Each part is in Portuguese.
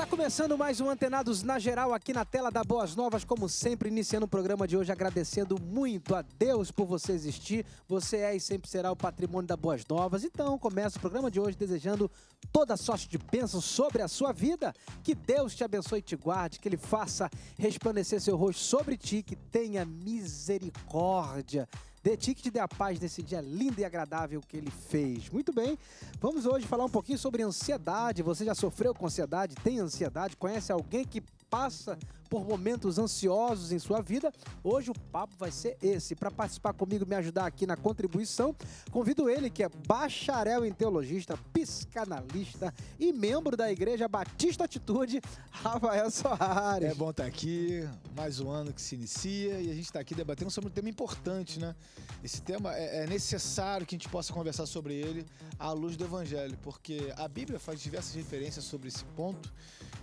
Está começando mais um Antenados na Geral aqui na tela da Boas Novas, como sempre, iniciando o programa de hoje agradecendo muito a Deus por você existir. Você é e sempre será o patrimônio da Boas Novas. Então, começa o programa de hoje desejando toda sorte de bênção sobre a sua vida. Que Deus te abençoe e te guarde, que Ele faça resplandecer seu rosto sobre ti, que tenha misericórdia The Ticket dê a paz nesse dia lindo e agradável que ele fez. Muito bem, vamos hoje falar um pouquinho sobre ansiedade. Você já sofreu com ansiedade? Tem ansiedade? Conhece alguém que passa por momentos ansiosos em sua vida, hoje o papo vai ser esse. Para participar comigo, me ajudar aqui na contribuição, convido ele que é bacharel em teologista, psicanalista e membro da Igreja Batista Atitude, Rafael Soares. É bom estar tá aqui, mais um ano que se inicia e a gente está aqui debatendo sobre um tema importante, né? Esse tema é, é necessário que a gente possa conversar sobre ele à luz do Evangelho, porque a Bíblia faz diversas referências sobre esse ponto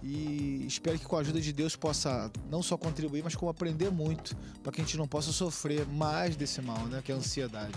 e espero que com a ajuda de Deus possa não só contribuir, mas como aprender muito para que a gente não possa sofrer mais desse mal, né, que é a ansiedade.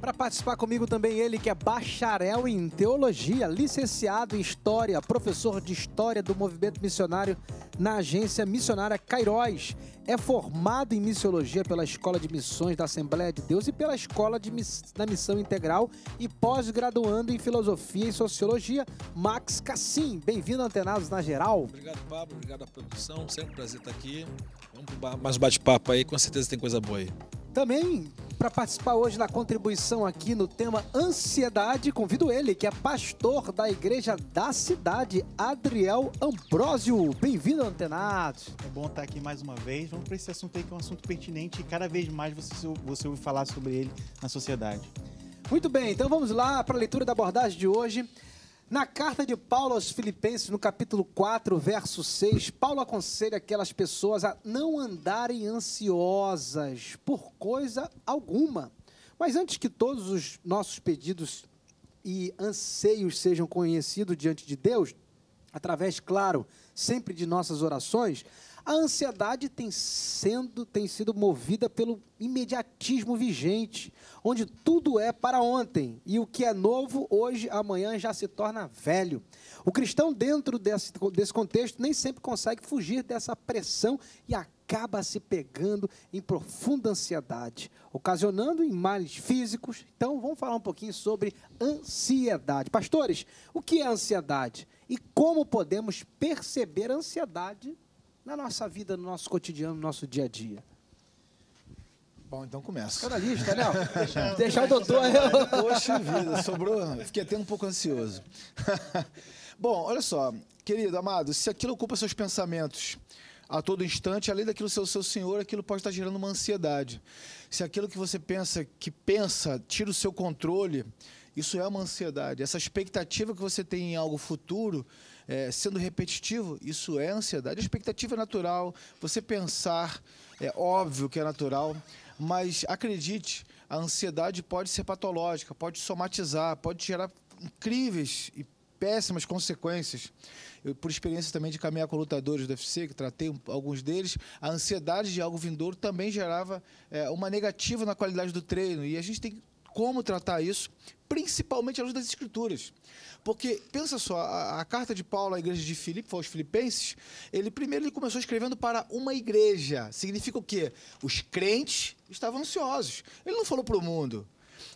Para participar comigo também ele que é bacharel em teologia, licenciado em história, professor de história do movimento missionário na agência missionária Cairóis. É formado em missiologia pela Escola de Missões da Assembleia de Deus e pela Escola de Miss... da Missão Integral e pós-graduando em Filosofia e Sociologia, Max Cassim. Bem-vindo, Antenados na Geral. Obrigado, Pablo. Obrigado à produção. Sempre um prazer estar aqui. Vamos para mais um bate-papo aí. Com certeza tem coisa boa aí. Também para participar hoje na contribuição aqui no tema ansiedade, convido ele, que é pastor da igreja da cidade, Adriel Ambrosio Bem-vindo, antenado É bom estar aqui mais uma vez. Vamos para esse assunto aí que é um assunto pertinente e cada vez mais você, você ouve falar sobre ele na sociedade. Muito bem, então vamos lá para a leitura da abordagem de hoje. Na carta de Paulo aos Filipenses, no capítulo 4, verso 6, Paulo aconselha aquelas pessoas a não andarem ansiosas por coisa alguma. Mas antes que todos os nossos pedidos e anseios sejam conhecidos diante de Deus, através, claro, sempre de nossas orações, a ansiedade tem, sendo, tem sido movida pelo imediatismo vigente, onde tudo é para ontem e o que é novo hoje, amanhã já se torna velho. O cristão, dentro desse, desse contexto, nem sempre consegue fugir dessa pressão e acaba se pegando em profunda ansiedade, ocasionando em males físicos. Então, vamos falar um pouquinho sobre ansiedade. Pastores, o que é ansiedade e como podemos perceber a ansiedade na nossa vida, no nosso cotidiano, no nosso dia a dia? Bom, então começa. Fica na lista, né, Léo. Deixar deixa o doutor. Eu... Poxa vida, sobrou. Fiquei até um pouco ansioso. Bom, olha só, querido, amado, se aquilo ocupa seus pensamentos a todo instante, além daquilo ser o seu senhor, aquilo pode estar gerando uma ansiedade. Se aquilo que você pensa, que pensa, tira o seu controle, isso é uma ansiedade. Essa expectativa que você tem em algo futuro é, sendo repetitivo, isso é ansiedade. A expectativa é natural, você pensar, é óbvio que é natural, mas acredite, a ansiedade pode ser patológica, pode somatizar, pode gerar incríveis e péssimas consequências. Eu, por experiência também de caminhar com lutadores do UFC, que tratei alguns deles, a ansiedade de algo vindouro também gerava é, uma negativa na qualidade do treino. E a gente tem como tratar isso principalmente à luz das Escrituras. Porque, pensa só, a, a carta de Paulo à igreja de Filipe, aos Filipenses, ele primeiro ele começou escrevendo para uma igreja. Significa o quê? Os crentes estavam ansiosos. Ele não falou para o mundo.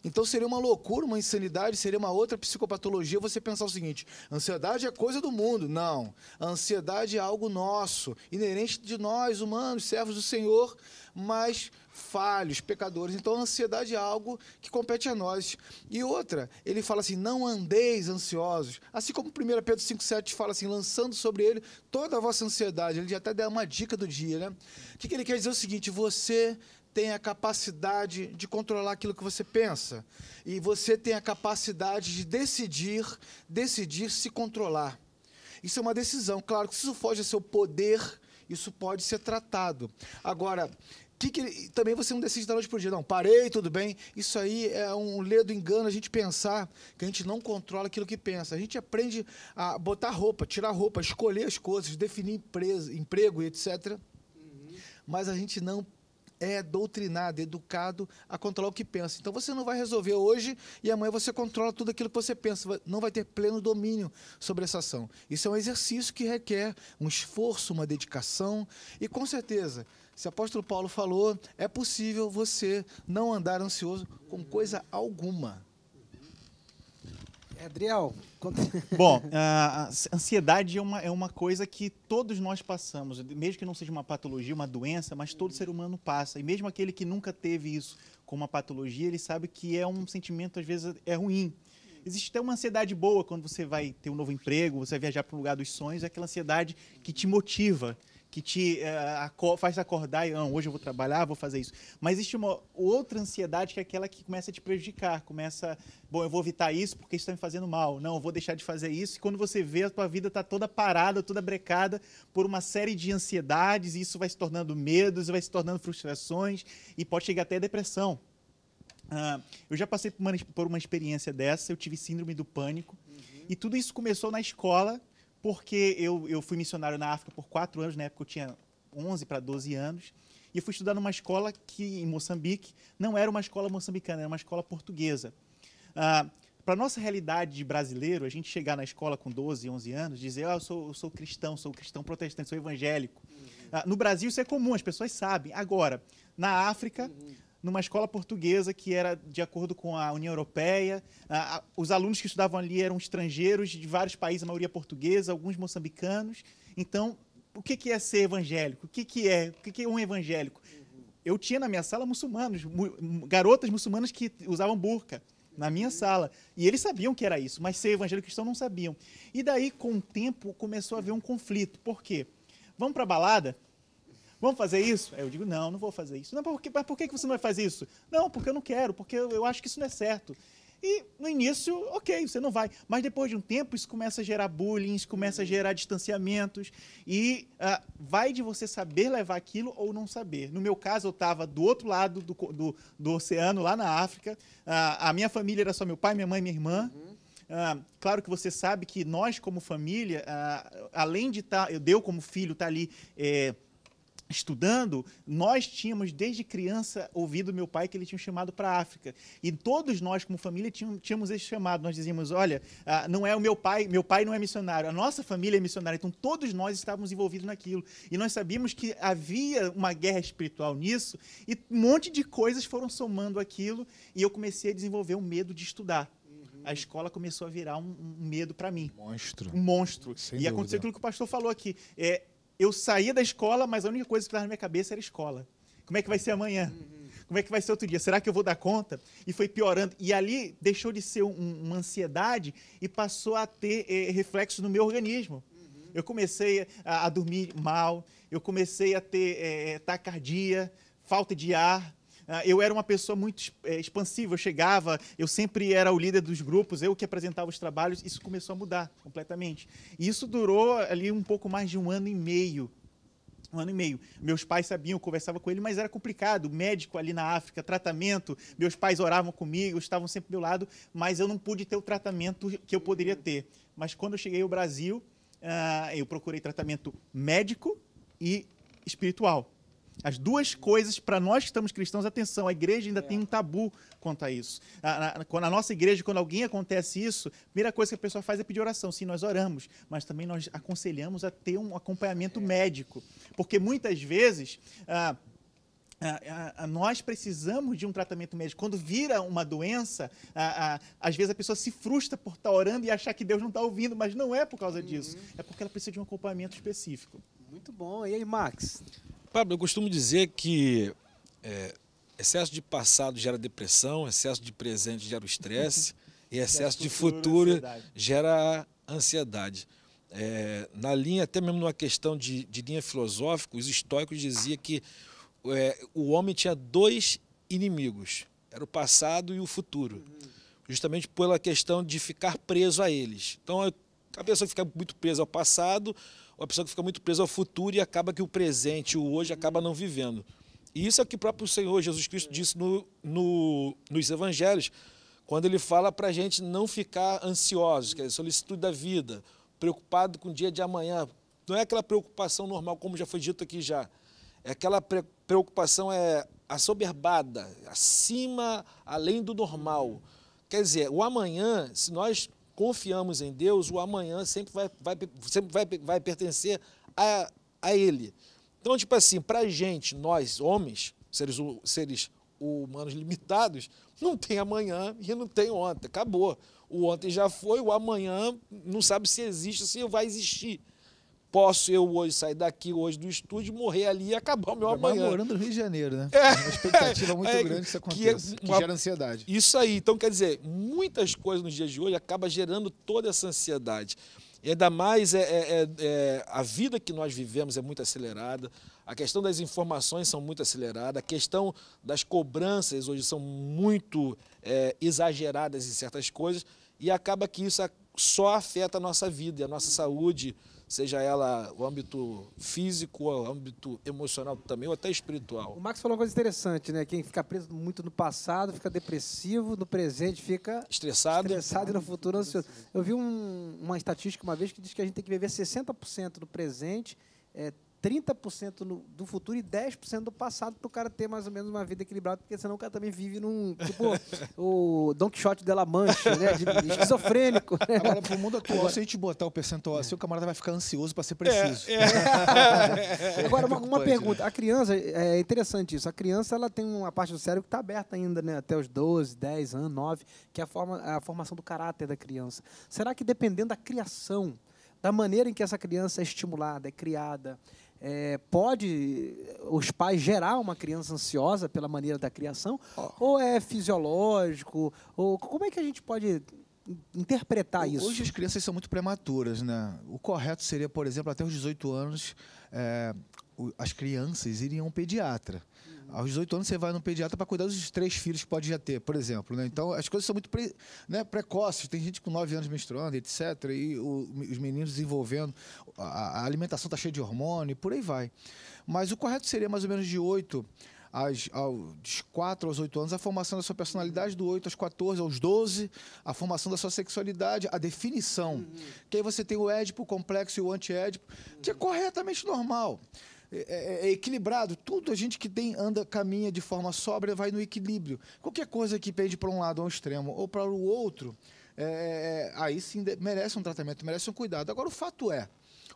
Então seria uma loucura, uma insanidade, seria uma outra psicopatologia você pensar o seguinte: ansiedade é coisa do mundo. Não. A ansiedade é algo nosso, inerente de nós, humanos, servos do Senhor, mas falhos, pecadores. Então a ansiedade é algo que compete a nós. E outra, ele fala assim: não andeis ansiosos. Assim como 1 Pedro 5,7 fala assim: lançando sobre ele toda a vossa ansiedade. Ele já até dá uma dica do dia, né? O que, que ele quer dizer é o seguinte: você tem a capacidade de controlar aquilo que você pensa. E você tem a capacidade de decidir, decidir se controlar. Isso é uma decisão. Claro que se isso foge ao seu poder, isso pode ser tratado. Agora, que, que também você não decide da noite para dia. Não, parei, tudo bem. Isso aí é um ledo engano a gente pensar que a gente não controla aquilo que pensa. A gente aprende a botar roupa, tirar roupa, escolher as coisas, definir empresa, emprego e etc. Uhum. Mas a gente não é doutrinado, educado a controlar o que pensa. Então você não vai resolver hoje e amanhã você controla tudo aquilo que você pensa. Não vai ter pleno domínio sobre essa ação. Isso é um exercício que requer um esforço, uma dedicação e com certeza se o apóstolo Paulo falou, é possível você não andar ansioso com coisa alguma. É, Adriel, quanto... bom, a ansiedade é uma, é uma coisa que todos nós passamos, mesmo que não seja uma patologia, uma doença, mas todo ser humano passa. E mesmo aquele que nunca teve isso como uma patologia, ele sabe que é um sentimento, às vezes, é ruim. Existe até uma ansiedade boa quando você vai ter um novo emprego, você vai viajar para o lugar dos sonhos, é aquela ansiedade que te motiva que te uh, faz acordar e ah, hoje eu vou trabalhar, vou fazer isso. Mas existe uma outra ansiedade que é aquela que começa a te prejudicar, começa, bom, eu vou evitar isso porque isso está me fazendo mal, não, eu vou deixar de fazer isso. E quando você vê, a tua vida está toda parada, toda brecada por uma série de ansiedades, e isso vai se tornando medos, vai se tornando frustrações e pode chegar até a depressão. Uh, eu já passei por uma, por uma, experiência dessa, eu tive síndrome do pânico, uhum. e tudo isso começou na escola, porque eu, eu fui missionário na África por quatro anos, na época eu tinha 11 para 12 anos, e fui estudar numa escola que, em Moçambique, não era uma escola moçambicana, era uma escola portuguesa. Ah, para nossa realidade de brasileiro, a gente chegar na escola com 12, 11 anos, dizer, oh eu sou, eu sou cristão, sou cristão protestante, sou evangélico. Uhum. no Brasil isso é comum, as pessoas sabem. Agora, na África, uhum numa escola portuguesa que era de acordo com a União Europeia. os alunos que estudavam ali eram estrangeiros de vários países, a maioria portuguesa, alguns moçambicanos. Então, o que, que é ser evangélico? O que, que é? O que, é um evangélico? Eu tinha na minha sala muçulmanos, garotas muçulmanas que usavam burca na minha sala. E eles sabiam que era isso, mas ser evangélico cristão não sabiam. E daí, com o tempo, começou a haver um conflito. Por quê? Vamos para a balada? Vamos fazer isso? Aí eu digo, não, não vou fazer isso. Não, por que, mas por que você não vai fazer isso? Não, porque eu não quero, porque eu, eu acho que isso não é certo. E no início, ok, você não vai. Mas depois de um tempo, isso começa a gerar bullying, isso começa a uhum. gerar distanciamentos. E uh, vai de você saber levar aquilo ou não saber. No meu caso, eu estava do outro lado do, do, do, oceano, lá na África. Uh, a minha família era só meu pai, minha mãe e minha irmã. Uh, claro que você sabe que nós, como família, além de estar, tá, eu deu como filho, estar tá ali. eh, estudando, nós tínhamos desde criança ouvido meu pai que ele tinha chamado para a África. E todos nós, como família, tínhamos esse chamado. Nós dizíamos, olha, ah, não é o meu pai, meu pai não é missionário, a nossa família é missionária. Então todos nós estávamos envolvidos naquilo. E nós sabíamos que havia uma guerra espiritual nisso, e um monte de coisas foram somando aquilo, e eu comecei a desenvolver o um medo de estudar uhum. a escola começou a virar um, um medo para mim. Monstro. Um monstro. Sem e dúvida. aconteceu aquilo que o pastor falou aqui. É, eu saía da escola, mas a única coisa que estava na minha cabeça era escola. Como é que vai ser amanhã? Uhum. Como é que vai ser outro dia? Será que eu vou dar conta? E foi piorando. E ali deixou de ser um, uma ansiedade e passou a ter é, reflexo no meu organismo. Uhum. Eu comecei a, a, dormir mal, eu comecei a ter é, eh, eh, tacardia, falta de ar, ah, eu era uma pessoa muito eh, expansiva, eu chegava, eu sempre era o líder dos grupos, eu que apresentava os trabalhos, isso começou a mudar completamente. E isso durou ali um pouco mais de um ano e meio, um ano e meio. Meus pais sabiam, eu conversava com ele, mas era complicado. Médico ali na África, tratamento. Meus pais oravam comigo, estavam sempre do meu lado, mas eu não pude ter o tratamento que eu poderia ter. Mas quando eu cheguei ao Brasil, ah, eu procurei tratamento médico e espiritual. As duas coisas, para nós que estamos cristãos, atenção, a igreja ainda é. tem um é. tabu quanto a isso. Na, na, na, nossa igreja, quando alguém acontece isso, a primeira coisa que a pessoa faz é pedir oração. Sim, nós oramos, mas também nós aconselhamos a ter um acompanhamento é. médico. Porque muitas vezes. Ah, ah, ah, nós precisamos de um tratamento médico. Quando vira uma doença, ah, às vezes a pessoa se frustra por estar tá orando e achar que Deus não está ouvindo, mas não é por causa disso. Uhum. É porque ela precisa de um acompanhamento específico. Muito bom. E aí, Max? Pablo, eu costumo dizer que é, excesso de passado gera depressão, excesso de presente gera o estresse e excesso de futuro gera ansiedade. É, na linha, até mesmo numa questão de, de linha filosófica, os estoicos diziam que é, o homem tinha dois inimigos, era o passado e o futuro, uhum. justamente pela questão de ficar preso a eles. Então, a pessoa que fica muito presa ao passado, ou a pessoa que fica muito presa ao futuro e acaba que o presente, o hoje, acaba não vivendo. E isso é o que o próprio Senhor Jesus Cristo disse no, no, nos evangelhos, quando ele fala para a gente não ficar ansiosos, quer dizer, solicitude da vida, preocupado com o dia de amanhã. Não é aquela preocupação normal, como já foi dito aqui já. É aquela preocupação é assoberbada, acima, além do normal. Quer dizer, o amanhã, se nós confiamos em Deus, o amanhã sempre vai, vai, sempre vai, vai pertencer a, a Ele. Então, tipo assim, para a gente, nós, homens, seres, seres humanos limitados, não tem amanhã e não tem ontem. Acabou. O ontem já foi, o amanhã não sabe se existe, se vai existir. Posso eu hoje sair daqui hoje do estúdio, morrer ali e acabar o meu Mas amanhã. morando no Rio de Janeiro, né? É, é uma expectativa muito é, grande que isso aconteça, é que, é, uma, que gera ansiedade. Isso aí. Então, quer dizer, muitas coisas nos dias de hoje acabam gerando toda essa ansiedade. E ainda mais é, é, é, é, a vida que nós vivemos é muito acelerada, a questão das informações são muito aceleradas. a questão das cobranças hoje são muito é, exageradas em certas coisas e acaba que isso só afeta a nossa vida, a nossa saúde, seja ela o âmbito físico, o âmbito emocional também, ou até espiritual. O Max falou uma coisa interessante, né? Quem fica preso muito no passado fica depressivo, no presente fica estressado, estressado e no futuro ansioso. Eu vi um, uma estatística uma vez que diz que a gente tem que viver 60% no presente, é, 30% no, do futuro e 10% do passado para o cara ter mais ou menos uma vida equilibrada, porque senão o cara também vive num. Tipo, o Don Quixote de La Mancha, né? De, de esquizofrênico. Né. Agora para o mundo atual, se a gente botar o percentual assim, o camarada vai ficar ansioso para ser é, preciso. É, é. Agora, uma, é uma, pergunta. Né? A criança, é, é interessante isso, a criança ela tem uma parte do cérebro que está aberta ainda, né? Até os 12, 10 anos, 9, que é a, forma, a formação do caráter da criança. Será que dependendo da criação, da maneira em que essa criança é estimulada, é criada, é, pode os pais gerar uma criança ansiosa pela maneira da criação? Oh. Ou é fisiológico? Ou como é que a gente pode interpretar isso? Hoje as crianças são muito prematuras, né? O correto seria, por exemplo, até os 18 anos, é, as crianças iriam a um pediatra. Aos 18 anos você vai no pediatra para cuidar dos três filhos que pode já ter, por exemplo. Né? Então as coisas são muito pre, né, precoces. Tem gente com 9 anos menstruando, etc. E o, os meninos desenvolvendo. A, a alimentação está cheia de hormônio e por aí vai. Mas o correto seria mais ou menos de 8 aos, aos 4 aos 8 anos, a formação da sua personalidade, do 8 aos 14, aos 12, a formação da sua sexualidade, a definição. Uhum. Que aí você tem o édipo complexo e o anti-édipo, que é corretamente normal. É, é, é, equilibrado. Tudo a gente que tem anda, caminha de forma sóbria, vai no equilíbrio. Qualquer coisa que pende para um lado, um extremo, ou para o outro, é, é, é aí sim merece um tratamento, merece um cuidado. Agora, o fato é,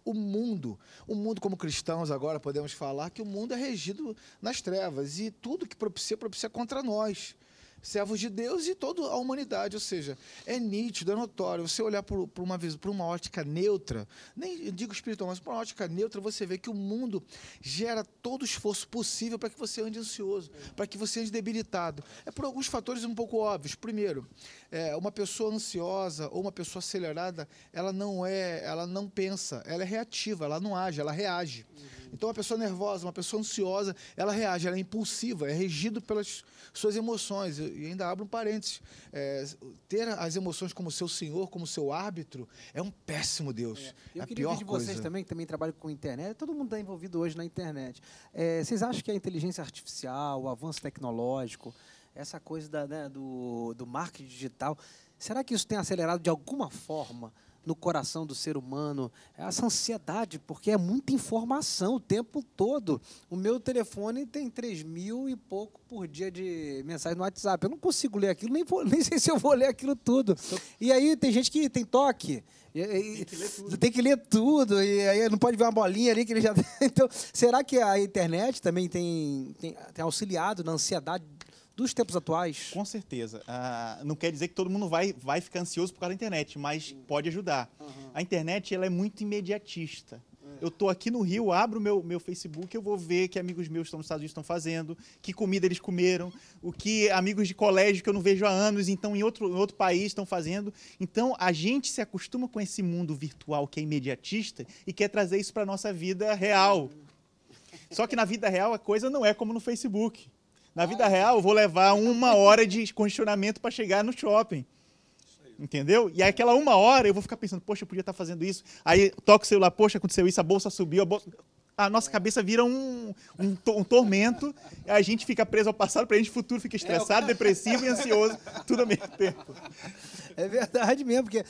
o mundo, o mundo como cristãos agora podemos falar que o mundo é regido nas trevas e tudo que propicia, propicia contra nós servos de Deus e toda a humanidade. Ou seja, é nítido, é notório. Você olhar por, uma, uma ótica neutra, nem digo espiritual, mas por uma ótica neutra, você vê que o mundo gera todo o esforço possível para que você ande ansioso, para que você ande debilitado. É por alguns fatores um pouco óbvios. Primeiro, é, uma pessoa ansiosa ou uma pessoa acelerada, ela não é, ela não pensa, ela é reativa, ela não age, ela reage. Uhum. Então, uma pessoa nervosa, uma pessoa ansiosa, ela reage, ela é impulsiva, é regido pelas suas emoções. E ainda abro um parênteses: é, ter as emoções como seu senhor, como seu árbitro, é um péssimo Deus. É. Eu é queria a pior de vocês também, que também trabalham com internet, todo mundo está envolvido hoje na internet. É, vocês acham que a inteligência artificial, o avanço tecnológico, essa coisa da, né, do, do marketing digital, será que isso tem acelerado de alguma forma? no coração do ser humano, é essa ansiedade, porque é muita informação o tempo todo. O meu telefone tem 3 mil e pouco por dia de mensagem no WhatsApp. Eu não consigo ler aquilo, nem, vou, nem sei se eu vou ler aquilo tudo. E aí tem gente que tem toque. E, tem, que tem, que ler tudo, e aí não pode ver uma bolinha ali que ele já. Então, será que a internet também tem, tem, tem auxiliado na ansiedade dos tempos atuais. Com certeza. Ah, não quer dizer que todo mundo vai, vai ficar ansioso por causa da internet, mas pode ajudar. Uhum. A internet ela é muito imediatista. É. Eu tô aqui no Rio, abro meu, meu Facebook, eu vou ver que amigos meus estão nos Estados Unidos estão fazendo, que comida eles comeram, o que amigos de colégio que eu não vejo há anos, então em outro, em outro país estão fazendo. Então a gente se acostuma com esse mundo virtual que é imediatista e quer trazer isso para nossa vida real. Só que na vida real a coisa não é como no Facebook. Na vida real, eu vou levar uma hora de condicionamento para chegar no shopping. Entendeu? E aquela uma hora eu vou ficar pensando, poxa, eu podia estar tá fazendo isso. Aí toca o celular, poxa, aconteceu isso, a bolsa subiu, a bolsa a nossa cabeça vira um, um, um, tormento, a gente fica preso ao passado, para a gente futuro fica estressado, é, depressivo e ansioso, tudo ao mesmo tempo. É verdade mesmo, porque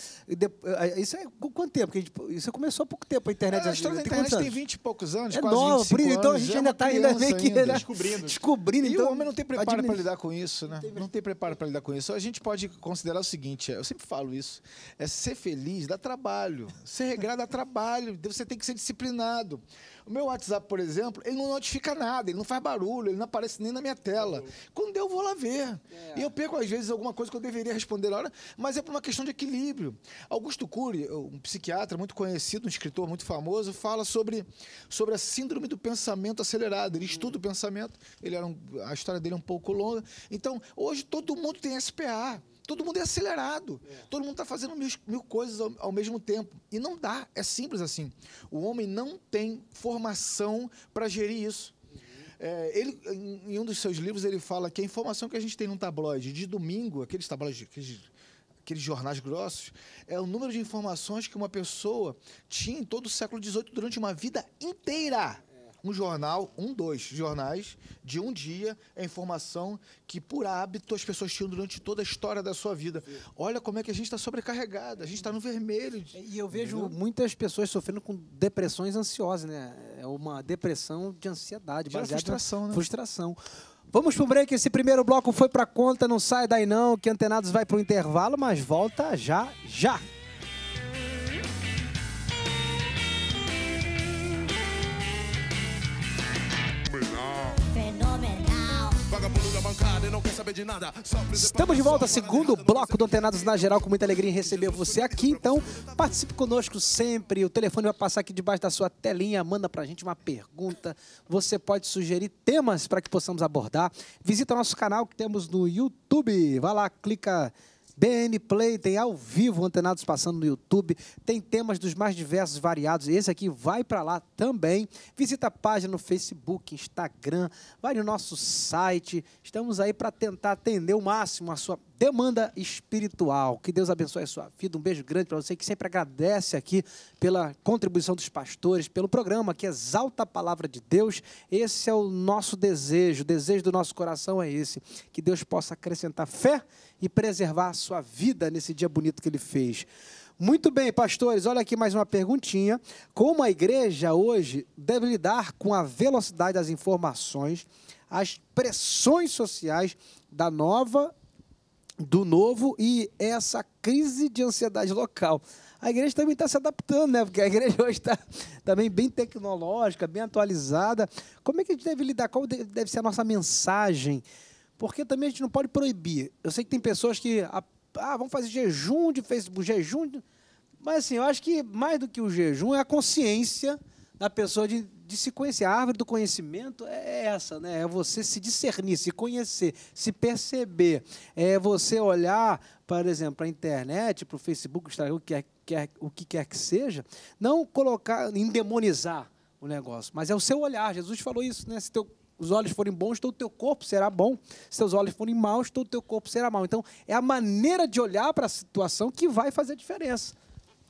isso é quanto tempo? Gente, isso começou há pouco tempo a internet. É, a história da internet tem, vinte 20 e poucos anos, é quase nova, anos, Então a gente é ainda está ainda meio que ainda. Né, descobrindo. descobrindo então, e o então homem não tem preparo para lidar com isso, né? Não tem preparo para lidar com isso. A gente pode considerar o seguinte, eu sempre falo isso, é ser feliz dá trabalho, ser regrado dá trabalho, você tem que ser disciplinado. O meu WhatsApp, por exemplo, ele não notifica nada, ele não faz barulho, ele não aparece nem na minha tela. Quando eu vou lá ver. É. E eu perco, às vezes, alguma coisa que eu deveria responder na hora, mas é por uma questão de equilíbrio. Augusto Cury, um psiquiatra muito conhecido, um escritor muito famoso, fala sobre, sobre a síndrome do pensamento acelerado. Ele estuda o pensamento, ele era um, a história dele é um pouco longa. Então, hoje todo mundo tem SPA. Todo mundo é acelerado. É. Todo mundo está fazendo mil, mil coisas ao, ao, mesmo tempo. E não dá. É simples assim. O homem não tem formação para gerir isso. Uhum. É, ele, em, em um dos seus livros, ele fala que a informação que a gente tem num tabloide de domingo, aqueles tabloides, aqueles, aqueles jornais grossos, é o número de informações que uma pessoa tinha em todo o século XVIII durante uma vida inteira um jornal, um, dois jornais de um dia, é informação que, por hábito, as pessoas tinham durante toda a história da sua vida. Olha como é que a gente está sobrecarregado, a gente está no vermelho. E eu vejo Entendeu? muitas pessoas sofrendo com depressões ansiosas, né? É uma depressão de ansiedade, de baseada frustração, né? frustração. Vamos pro break, esse primeiro bloco foi para conta, não sai daí não, que Antenados vai pro intervalo, mas volta já, já. Estamos de volta, segundo bloco do Antenados na Geral, com muita alegria em receber você aqui. Então, participe conosco sempre. O telefone vai passar aqui debaixo da sua telinha. Manda pra gente uma pergunta. Você pode sugerir temas para que possamos abordar. Visita nosso canal que temos no YouTube. Vai lá, clica BN Play, tem ao vivo antenados passando no YouTube, tem temas dos mais diversos variados. Esse aqui vai para lá também. Visita a página no Facebook, Instagram, vai no nosso site. Estamos aí para tentar atender o máximo a sua demanda espiritual. Que Deus abençoe a sua vida. Um beijo grande para você que sempre agradece aqui pela contribuição dos pastores, pelo programa que exalta a palavra de Deus. Esse é o nosso desejo, o desejo do nosso coração é esse, que Deus possa acrescentar fé e preservar a sua vida nesse dia bonito que ele fez. Muito bem, pastores, olha aqui mais uma perguntinha. Como a igreja hoje deve lidar com a velocidade das informações, as pressões sociais da nova do novo e é essa crise de ansiedade local. A igreja também está se adaptando, né? Porque a igreja hoje está também bem tecnológica, bem atualizada. Como é que a gente deve lidar? Qual deve ser a nossa mensagem? Porque também a gente não pode proibir. Eu sei que tem pessoas que ah, ah vamos fazer jejum de Facebook, jejum. Mas assim, eu acho que mais do que o jejum é a consciência da pessoa de de sequência. A árvore do conhecimento é, é essa, né? É você se discernir, se conhecer, se perceber. É você olhar, por exemplo, para a internet, para o Facebook, Instagram, o que, quer, o que quer que seja, não colocar, endemonizar o negócio, mas é o seu olhar. Jesus falou isso, né? Se teu os olhos forem bons, todo o teu corpo será bom. Se seus olhos forem maus, todo o teu corpo será mau. Então, é a maneira de olhar para a situação que vai fazer a diferença.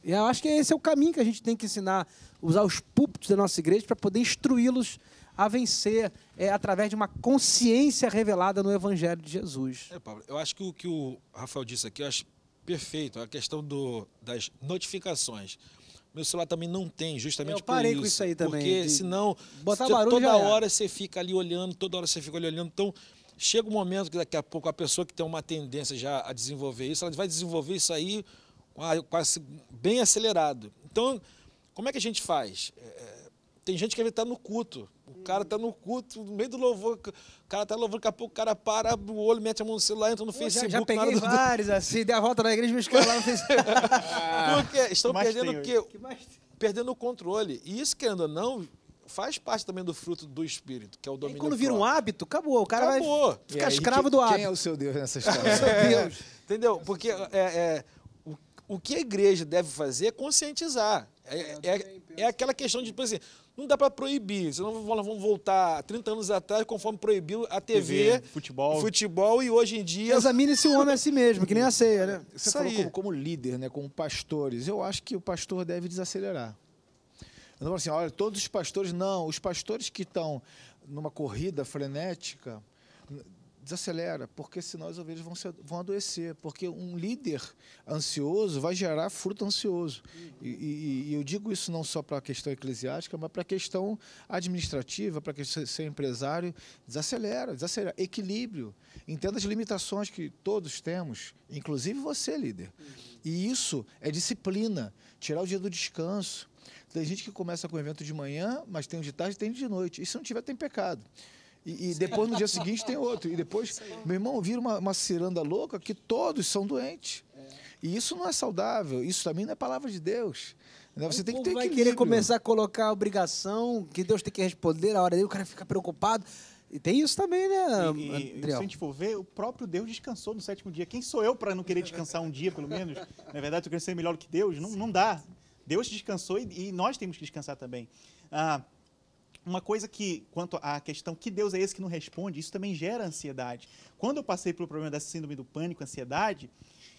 E eu acho que esse é o caminho que a gente tem que ensinar, usar os púlpitos da nossa igreja para poder instruí-los a vencer é, através de uma consciência revelada no Evangelho de Jesus. É, Pablo, eu acho que o que o Rafael disse aqui, eu acho perfeito, a questão do, das notificações. Meu celular também não tem, justamente eu parei por isso. com isso aí também. Porque senão, Botar barulho toda hora você fica ali olhando, toda hora você fica ali olhando. Então, chega um momento que daqui a pouco a pessoa que tem uma tendência já a desenvolver isso, ela vai desenvolver isso aí quase bem acelerado. Então, como é que a gente faz? É, é tem gente que está no culto. O cara está no culto, no meio do louvor, o cara está louvando, daqui a pouco o cara para, o olho, mete a mão no celular, entra no Facebook. Já, já peguei do... vários, assim, dei a volta na igreja e me lá no Facebook. ah, Porque estão perdendo o quê? Que perdendo o controle. E isso, querendo ou não, faz parte também do fruto do espírito, que é o domínio. E quando vira próprio. um hábito, acabou. O cara acabou. vai ficar escravo quem, do hábito. Quem é o seu Deus nessa é. história? é, é, Deus. Entendeu? Porque é, é o que a igreja deve fazer é conscientizar. É, é, é aquela questão de, por exemplo, não dá para proibir, senão vamos voltar 30 anos atrás, conforme proibiu a TV, TV futebol. futebol e hoje em dia. Examine-se o homem a si mesmo, que nem a ceia, né? Você Isso falou como, como, líder, né? como pastores. Eu acho que o pastor deve desacelerar. Eu não falo assim, olha, todos os pastores, não. Os pastores que estão numa corrida frenética desacelera, porque senão as ovelhas vão, se vão adoecer. Porque um líder ansioso vai gerar fruto ansioso. E, e, e eu digo isso não só para a questão eclesiástica, mas para a questão administrativa, para ser empresário. Desacelera, desacelera. Equilíbrio. Entenda as limitações que todos temos, inclusive você, líder. E isso é disciplina. Tirar o dia do descanso. Tem gente que começa com o evento de manhã, mas tem o de tarde e tem de noite. E se não tiver, tem pecado. E, e, depois no dia seguinte tem outro. E depois, meu irmão, vira uma, uma ciranda louca que todos são doentes. É. E isso não é saudável, isso também não é palavra de Deus. Né? Você tem que ter vai querer começar a colocar a obrigação que Deus tem que responder a hora dele, o cara fica preocupado. E tem isso também, né, e, e, se a gente for ver, o próprio Deus descansou no sétimo dia. Quem sou eu para não querer descansar um dia, pelo menos? Na é verdade, eu quero ser melhor do que Deus? Não, não dá. Deus descansou e, e nós temos que descansar também. Ah, uma coisa que, quanto à questão que Deus é esse que não responde, isso também gera ansiedade. Quando eu passei pelo problema dessa síndrome do pânico, ansiedade,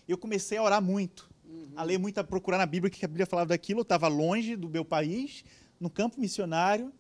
eu comecei a orar muito, uhum. a ler muito, a procurar na Bíblia o que a Bíblia falava daquilo. Eu estava longe do meu país, no campo missionário,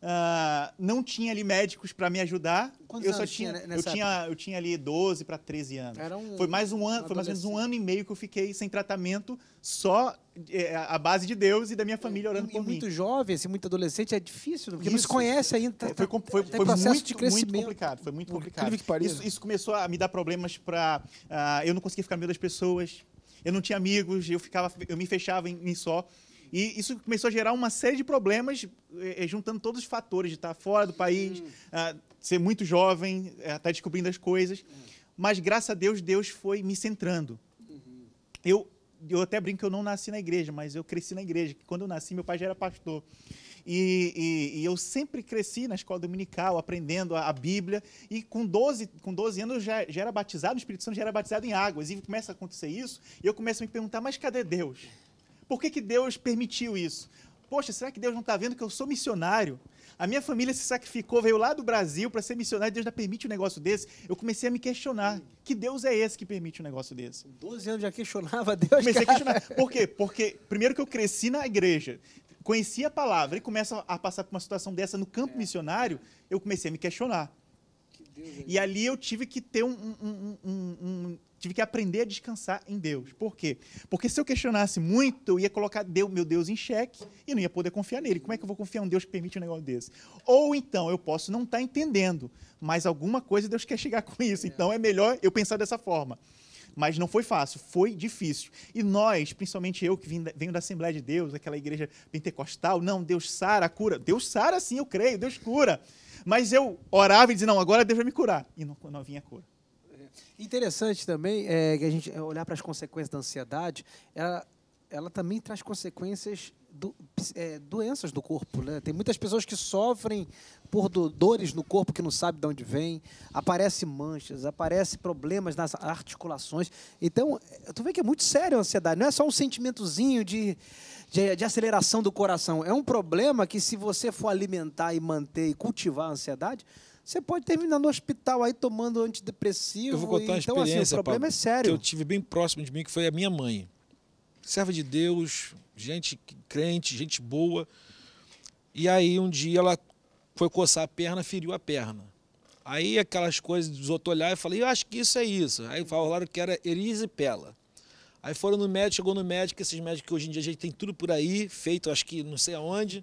Uh, não tinha ali médicos para me ajudar. Quantos eu só tinha, tinha eu tinha, eu tinha ali 12 para 13 anos. Um, foi mais um ano, foi mais ou menos um ano e meio que eu fiquei sem tratamento, só é, é a base de Deus e da minha família orando e, por e mim. muito jovem, assim, muito adolescente é difícil, porque isso. não se conhece ainda. Tá, foi, tá, foi, foi, muito, muito, complicado, foi muito complicado. Isso, isso, começou a me dar problemas para uh, ah, eu não conseguia ficar no meio das pessoas. Eu não tinha amigos, eu ficava, eu me fechava em mim só. E isso começou a gerar uma série de problemas, eh, eh, juntando todos os fatores de estar fora do país, uh, ser muito jovem, eh, até estar descobrindo as coisas. Hum. Mas, graças a Deus, Deus foi me centrando. Uhum. Eu, eu até brinco que eu não nasci na igreja, mas eu cresci na igreja. Quando eu nasci, meu pai já era pastor. E, e, e, eu sempre cresci na escola dominical, aprendendo a, a, Bíblia, e com 12, com 12 anos eu já, já era batizado no Espírito Santo, já era batizado em águas. E começa a acontecer isso, e eu começo a me perguntar, mas cadê Deus? Por que, que Deus permitiu isso? Poxa, será que Deus não está vendo que eu sou missionário? A minha família se sacrificou, veio lá do Brasil para ser missionário, Deus já permite um negócio desse. Eu comecei a me questionar. Que Deus é esse que permite um negócio desse? 12 anos já questionava Deus. Comecei cara. a questionar. Por quê? Porque, primeiro, que eu cresci na igreja, conheci a palavra e começa a passar por uma situação dessa no campo é. missionário, eu comecei a me questionar. Que Deus é e ali eu tive que ter um, um, um, Tive que aprender a descansar em Deus. Por quê? Porque se eu questionasse muito, eu ia colocar Deus, meu Deus em xeque e não ia poder confiar nele. Como é que eu vou confiar em um Deus que permite um negócio desse? Ou então, eu posso não estar tá entendendo, mas alguma coisa Deus quer chegar com isso. Então é melhor eu pensar dessa forma. Mas não foi fácil, foi difícil. E nós, principalmente eu que venho da Assembleia de Deus, aquela igreja pentecostal, não, Deus sara, cura. Deus sara sim, eu creio, Deus cura. Mas eu orava e dizia, não, agora Deus vai me curar. E não, não vinha cura. Interessante também é que a gente é, olhar para as consequências da ansiedade, ela, ela também traz consequências do, é, doenças do corpo, né? Tem muitas pessoas que sofrem por do, dores no corpo que não sabe de onde vem, aparece manchas, aparece problemas nas articulações. Então, é, tu vê que é muito sério a ansiedade. Não é só um sentimentozinho de, de, de aceleração do coração. É um problema que se você for alimentar e manter e cultivar a ansiedade, você pode terminar no hospital aí tomando antidepressivo. Eu vou contar uma então, experiência, assim, o problema é sério. Que eu tive bem próximo de mim, que foi a minha mãe. Serva de Deus, gente crente, gente boa. E aí um dia ela foi coçar a perna, feriu a perna. Aí aquelas coisas dos outros olhar, eu falei, eu acho que isso é isso. Aí falaram que era erisipela. Aí foram no médico, chegou no médico, esses médicos que hoje em dia a gente tem tudo por aí, feito, acho que não sei aonde.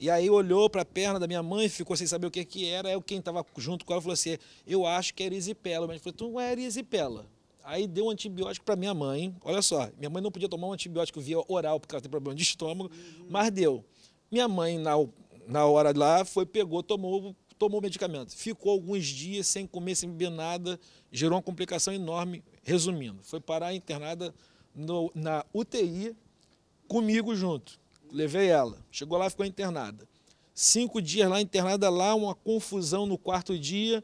E aí olhou para a perna da minha mãe, ficou sem saber o que, que era. Aí quem estava junto com ela falou assim: Eu acho que é erisipela. Mas falou: Tu não é erisipela. Aí deu um antibiótico para minha mãe. Olha só, minha mãe não podia tomar um antibiótico via oral, porque ela tem problema de estômago, uhum. mas deu. Minha mãe, na, na hora lá, foi, pegou, tomou, tomou o medicamento. Ficou alguns dias sem comer, sem beber nada, gerou uma complicação enorme. Resumindo, foi parar internada no, na UTI comigo junto levei ela. Chegou lá e ficou internada. Cinco dias lá internada, lá uma confusão no quarto dia,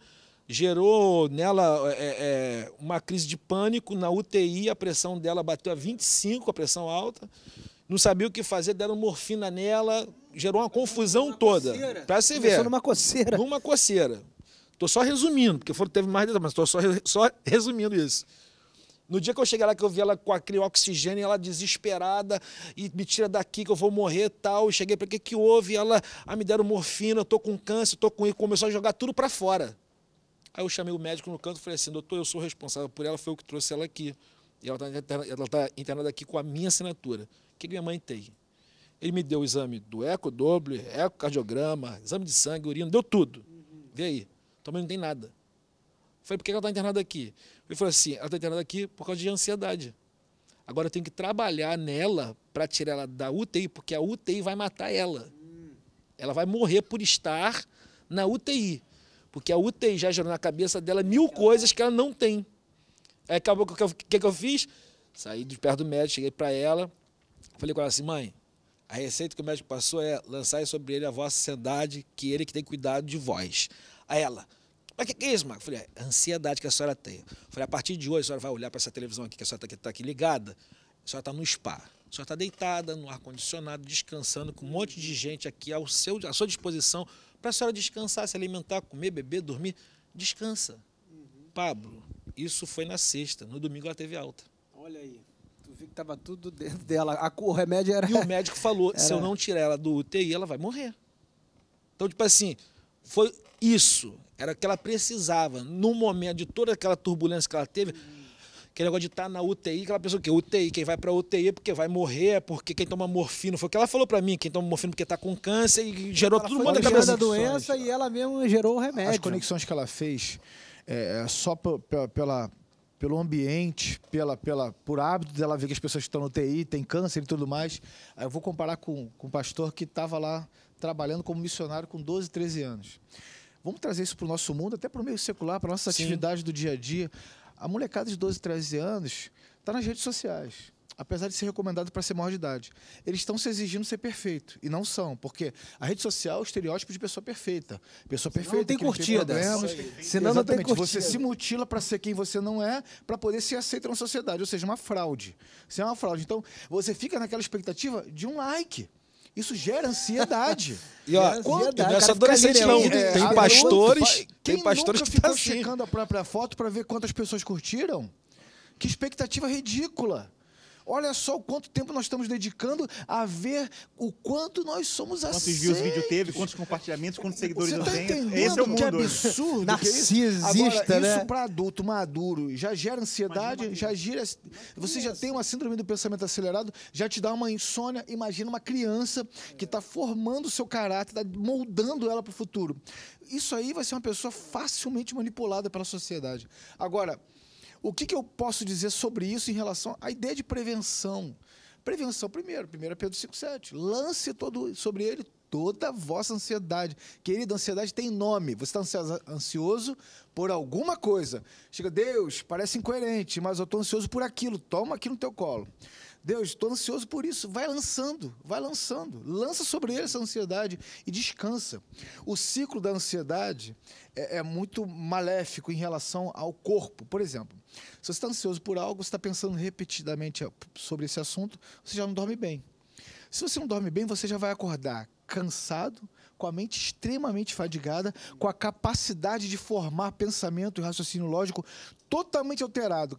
gerou nela é, é, é uma crise de pânico na UTI, a pressão dela bateu a 25, a pressão alta, não sabia o que fazer, deram morfina nela, gerou uma confusão uma toda. Para você ver. Começou numa coceira. Numa coceira. Estou só resumindo, porque teve mais detalhes, mas estou só, só resumindo isso. No dia que eu cheguei lá, que eu vi ela com aquele oxigênio, ela desesperada, e me tira daqui que eu vou morrer tal. E cheguei para o que, que houve? Ela, ah, me deram morfina, eu tô com câncer, tô com. E começou a jogar tudo para fora. Aí eu chamei o médico no canto e falei assim: doutor, eu sou responsável por ela, foi eu que trouxe ela aqui. E ela está internada, tá internada aqui com a minha assinatura. O que, que minha mãe tem? Ele me deu o exame do eco doble, ecocardiograma, exame de sangue, urina, deu tudo. Vê aí. Também não tem nada. Falei, por que ela está internada aqui? Ele falou assim: ela está internada aqui por causa de ansiedade. Agora eu tenho que trabalhar nela para tirar ela da UTI, porque a UTI vai matar ela. Ela vai morrer por estar na UTI. Porque a UTI já gerou na cabeça dela mil coisas que ela não tem. Aí acabou o que, eu, que, que eu fiz? Saí de perto do médico, cheguei para ela, falei com ela assim: mãe, a receita que o médico passou é lançar sobre ele a vossa ansiedade, que ele que tem cuidado de vós. A ela, mas o que, que, é isso, Marco? Eu falei, a é, ansiedade que a senhora tem. Eu falei, a partir de hoje a senhora vai olhar para essa televisão aqui que a senhora está aqui, tá aqui ligada, a senhora está no spa. A senhora está deitada, no ar-condicionado, descansando, com um monte de gente aqui ao seu, à sua disposição para a senhora descansar, se alimentar, comer, beber, dormir. Descansa. Uhum. Pablo, isso foi na sexta. No domingo ela teve alta. Olha aí. Tu viu que estava tudo dentro dela. A, o remédio era. E o médico falou: era... se eu não tirar ela do UTI, ela vai morrer. Então, tipo assim, foi isso. Era o que ela precisava. No momento de toda aquela turbulência que ela teve, aquele negócio de estar tá na UTI, aquela pessoa que UTI, quem vai para UTI é porque vai morrer, é porque quem toma morfina, foi o que ela falou para mim, quem toma morfina porque está com câncer e gerou ela tudo mundo da cabeça. doença e ela mesma gerou o remédio. As conexões que ela fez é, é só pela pelo ambiente, pela, pela, por hábito dela ver que as pessoas que estão no TI têm câncer e tudo mais. eu vou comparar com, com um pastor que estava lá trabalhando como missionário com 12, 13 anos. Vamos trazer isso para o nosso mundo, até para o meio secular, para a nossa Sim. atividade do dia a dia. A molecada de 12, 13 anos está nas redes sociais apesar de ser recomendado para ser maior de idade. Eles estão se exigindo ser perfeito e não são, porque a rede social é o estereótipo de pessoa perfeita. Pessoa Senão perfeita. Não tem curtida. Senão não tem curtida. Você se mutila para ser quem você não é, para poder ser aceito na sociedade, ou seja, uma fraude. Você é uma fraude. Então, você fica naquela expectativa de um like. Isso gera ansiedade. E ó, quanto, não é só adolescente não. É, tem pastores, tem pastores que ficam tá assim. a própria foto para ver quantas pessoas curtiram? Que expectativa ridícula. Olha só o quanto tempo nós estamos dedicando a ver o quanto nós somos assim. Quantos views o vídeo teve, quantos compartilhamentos, quantos seguidores Você tá eu tenho. Entendendo Esse é o mundo. Que absurdo. É Narcisista, isso? né? Isso para adulto maduro já gera ansiedade, já gira. Você já tem uma síndrome do pensamento acelerado, já te dá uma insônia. Imagina uma criança que está formando o seu caráter, está moldando ela para o futuro. Isso aí vai ser uma pessoa facilmente manipulada pela sociedade. Agora, o que, que eu posso dizer sobre isso em relação à ideia de prevenção? Prevenção primeiro, 1 é Pedro 5,7. Lance todo, sobre ele toda a vossa ansiedade. Querida, ansiedade tem nome. Você está ansioso por alguma coisa. Chega, Deus, parece incoerente, mas eu estou ansioso por aquilo. Toma aqui no teu colo. Deus, estou ansioso por isso. Vai lançando, vai lançando. Lança sobre ele essa ansiedade e descansa. O ciclo da ansiedade é, é muito maléfico em relação ao corpo. Por exemplo, se você está ansioso por algo, você está pensando repetidamente ah, sobre esse assunto, você já não dorme bem. Se você não dorme bem, você já vai acordar cansado, com a mente extremamente fadigada, com a capacidade de formar pensamento e raciocínio lógico totalmente alterado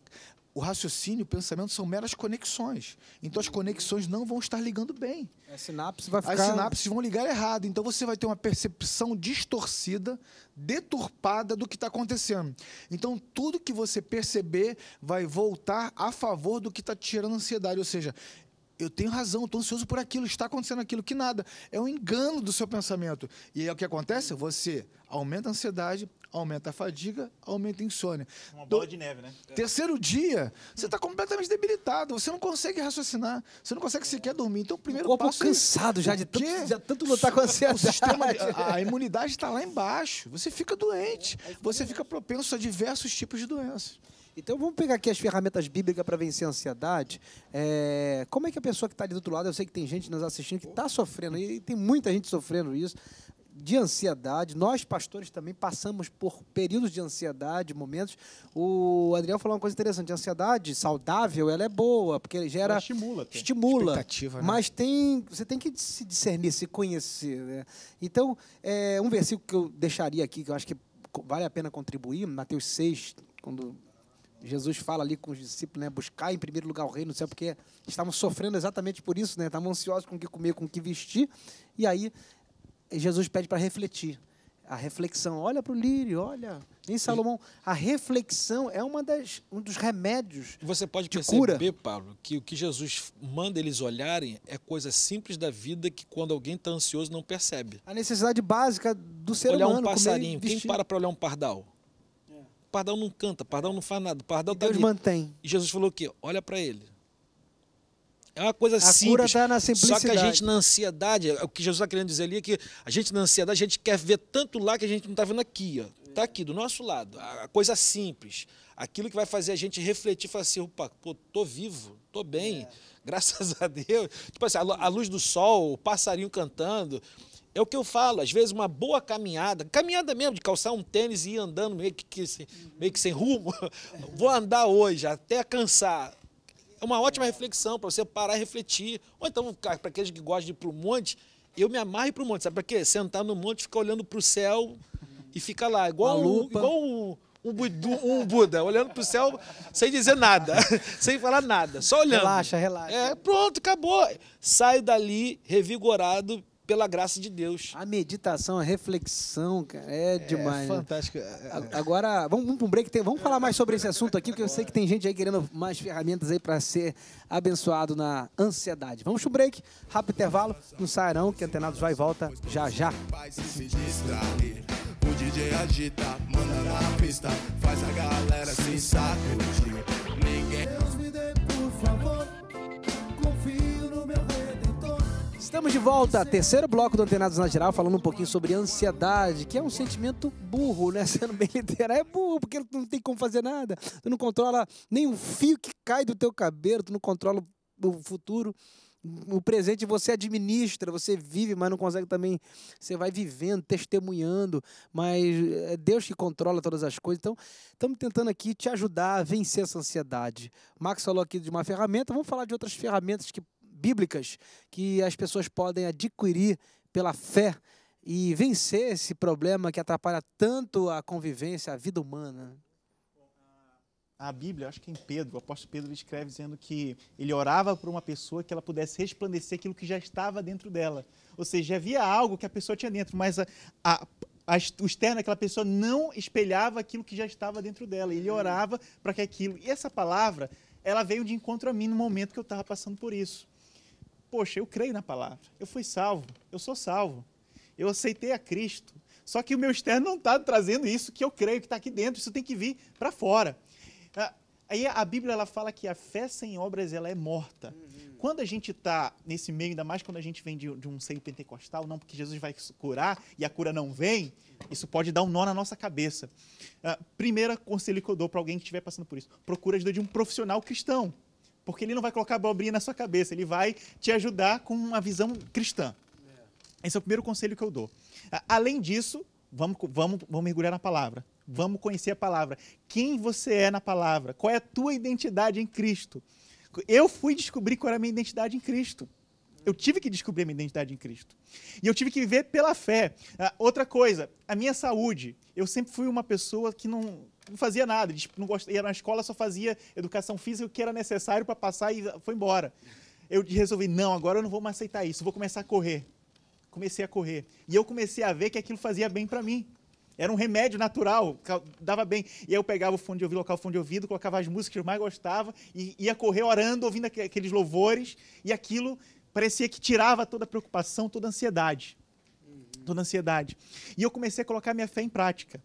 o raciocínio, o pensamento são meras conexões. Então as conexões não vão estar ligando bem. A sinapse vai ficar... As sinapses vão ligar errado. Então você vai ter uma percepção distorcida, deturpada do que está acontecendo. Então tudo que você perceber vai voltar a favor do que está tirando ansiedade. Ou seja, eu tenho razão, estou ansioso por aquilo, está acontecendo aquilo, que nada. É um engano do seu pensamento. E aí o que acontece? Você aumenta a ansiedade, aumenta a fadiga, aumenta a insônia. Uma bola Do... de neve, né? É. Terceiro dia, você está completamente debilitado, você não consegue raciocinar, você não consegue sequer dormir. Então, o primeiro o corpo passo é cansado é... já de tanto, já tanto lutar com a ansiedade. Sistema, a, a imunidade está lá embaixo, você fica doente, é, você fica propenso a diversos tipos de doenças. Então vamos pegar aqui as ferramentas bíblicas para vencer a ansiedade. É, como é que a pessoa que está ali do outro lado, eu sei que tem gente nos assistindo que está sofrendo, e tem muita gente sofrendo isso de ansiedade. Nós, pastores, também passamos por períodos de ansiedade, momentos. O Adriel falou uma coisa interessante: ansiedade saudável, ela é boa, porque ele gera. Ela estimula. Até. Estimula. Né? Mas tem, você tem que se discernir, se conhecer. Né? Então, é, um versículo que eu deixaria aqui, que eu acho que vale a pena contribuir, Mateus 6, quando Jesus fala ali com os discípulos, né? Buscar em primeiro lugar o reino do céu, porque estavam sofrendo exatamente por isso, né? Estavam ansiosos com o que comer, com o que vestir. E aí e Jesus pede para refletir. A reflexão, olha para o lírio, olha. Em Salomão, a reflexão é uma das, um dos remédios. Você pode perceber, cura. Paulo, que o que Jesus manda eles olharem é coisa simples da vida que quando alguém está ansioso não percebe. A necessidade básica do ser olhar humano. Olhar um passarinho, quem para para olhar um pardal? É. Pardal não canta, pardal não faz nada, pardal e tá Deus mantém. E Jesus falou o quê? Olha para ele é uma coisa a simples. Cura tá na simplicidade. Só que a gente na ansiedade, o que Jesus está querendo dizer ali é que a gente na ansiedade, a gente quer ver tanto lá que a gente não está vendo aqui. Está aqui, do nosso lado. A coisa simples. Aquilo que vai fazer a gente refletir, falar assim, opa, pô, tô vivo, tô bem, é. graças a Deus. Tipo assim, a luz do sol, o passarinho cantando. É o que eu falo, às vezes uma boa caminhada, caminhada mesmo, de calçar um tênis e ir andando meio que, que meio que sem rumo. Vou andar hoje até cansar é uma ótima reflexão para você parar e refletir. Ou então, para aqueles que gostam de ir para o monte, eu me amarro para o monte. Sabe para quê? Sentar no monte, ficar olhando para o céu e ficar lá, igual, um, um, um, um Buda, olhando para o céu sem dizer nada, sem falar nada, só olhando. Relaxa, relaxa. É, pronto, acabou. Saio dali revigorado pela graça de Deus. A meditação, a reflexão, cara, é, é demais. Né? Fantástico. Né? Agora, vamos, vamos para um break. vamos falar mais sobre esse assunto aqui, porque eu sei que tem gente aí querendo mais ferramentas aí para ser abençoado na ansiedade. Vamos para o break, rápido intervalo, não sairão, que Antenados vai e volta já já. O DJ agita, manda na pista, faz a galera Estamos de volta, terceiro bloco do Antenados na Geral, falando um pouquinho sobre ansiedade, que é um sentimento burro, né? Sendo bem literal, é burro, porque tu não tem como fazer nada. Tu não controla nem o fio que cai do teu cabelo, tu não controla o futuro. O presente você administra, você vive, mas não consegue também. Você vai vivendo, testemunhando, mas é Deus que controla todas as coisas. Então, estamos tentando aqui te ajudar a vencer essa ansiedade. Max falou aqui de uma ferramenta, vamos falar de outras ferramentas que bíblicas que as pessoas podem adquirir pela fé e vencer esse problema que atrapalha tanto a convivência, a vida humana? A Bíblia, acho que em Pedro, o apóstolo Pedro escreve dizendo que ele orava por uma pessoa que ela pudesse resplandecer aquilo que já estava dentro dela. Ou seja, havia algo que a pessoa tinha dentro, mas a, a, a, o externo aquela pessoa não espelhava aquilo que já estava dentro dela. Ele orava para que aquilo. E essa palavra, ela veio de encontro a mim no momento que eu estava passando por isso. Poxa, eu creio na palavra, eu fui salvo, eu sou salvo, eu aceitei a Cristo. Só que o meu externo não está trazendo isso que eu creio que está aqui dentro, isso tem que vir para fora. Ah, aí a Bíblia ela fala que a fé sem obras ela é morta. Uhum. Quando a gente está nesse meio, ainda mais quando a gente vem de, de, um seio pentecostal, não porque Jesus vai curar e a cura não vem, isso pode dar um nó na nossa cabeça. Uh, ah, primeiro conselho que eu dou para alguém que estiver passando por isso: procura ajuda de um profissional cristão porque ele não vai colocar abobrinha na sua cabeça, ele vai te ajudar com uma visão cristã. Esse é o primeiro conselho que eu dou. Além disso, vamos, vamos, vamos mergulhar na palavra. Vamos conhecer a palavra. Quem você é na palavra? Qual é a tua identidade em Cristo? Eu fui descobrir qual era a minha identidade em Cristo. Eu tive que descobrir a minha identidade em Cristo. E eu tive que viver pela fé. Ah, outra coisa, a minha saúde. Eu sempre fui uma pessoa que não, não fazia nada, ele não gostava, ia na escola, só fazia educação física, o que era necessário para passar e foi embora. Eu resolvi, não, agora eu não vou mais aceitar isso, vou começar a correr. Comecei a correr. E eu comecei a ver que aquilo fazia bem para mim. Era um remédio natural, dava bem. E aí eu pegava o fone de ouvido, colocava o fone de ouvido, colocava as músicas que eu mais gostava e ia correr orando, ouvindo aqueles louvores. E aquilo parecia que tirava toda a preocupação, toda a ansiedade. Toda a ansiedade. E eu comecei a colocar minha fé em prática.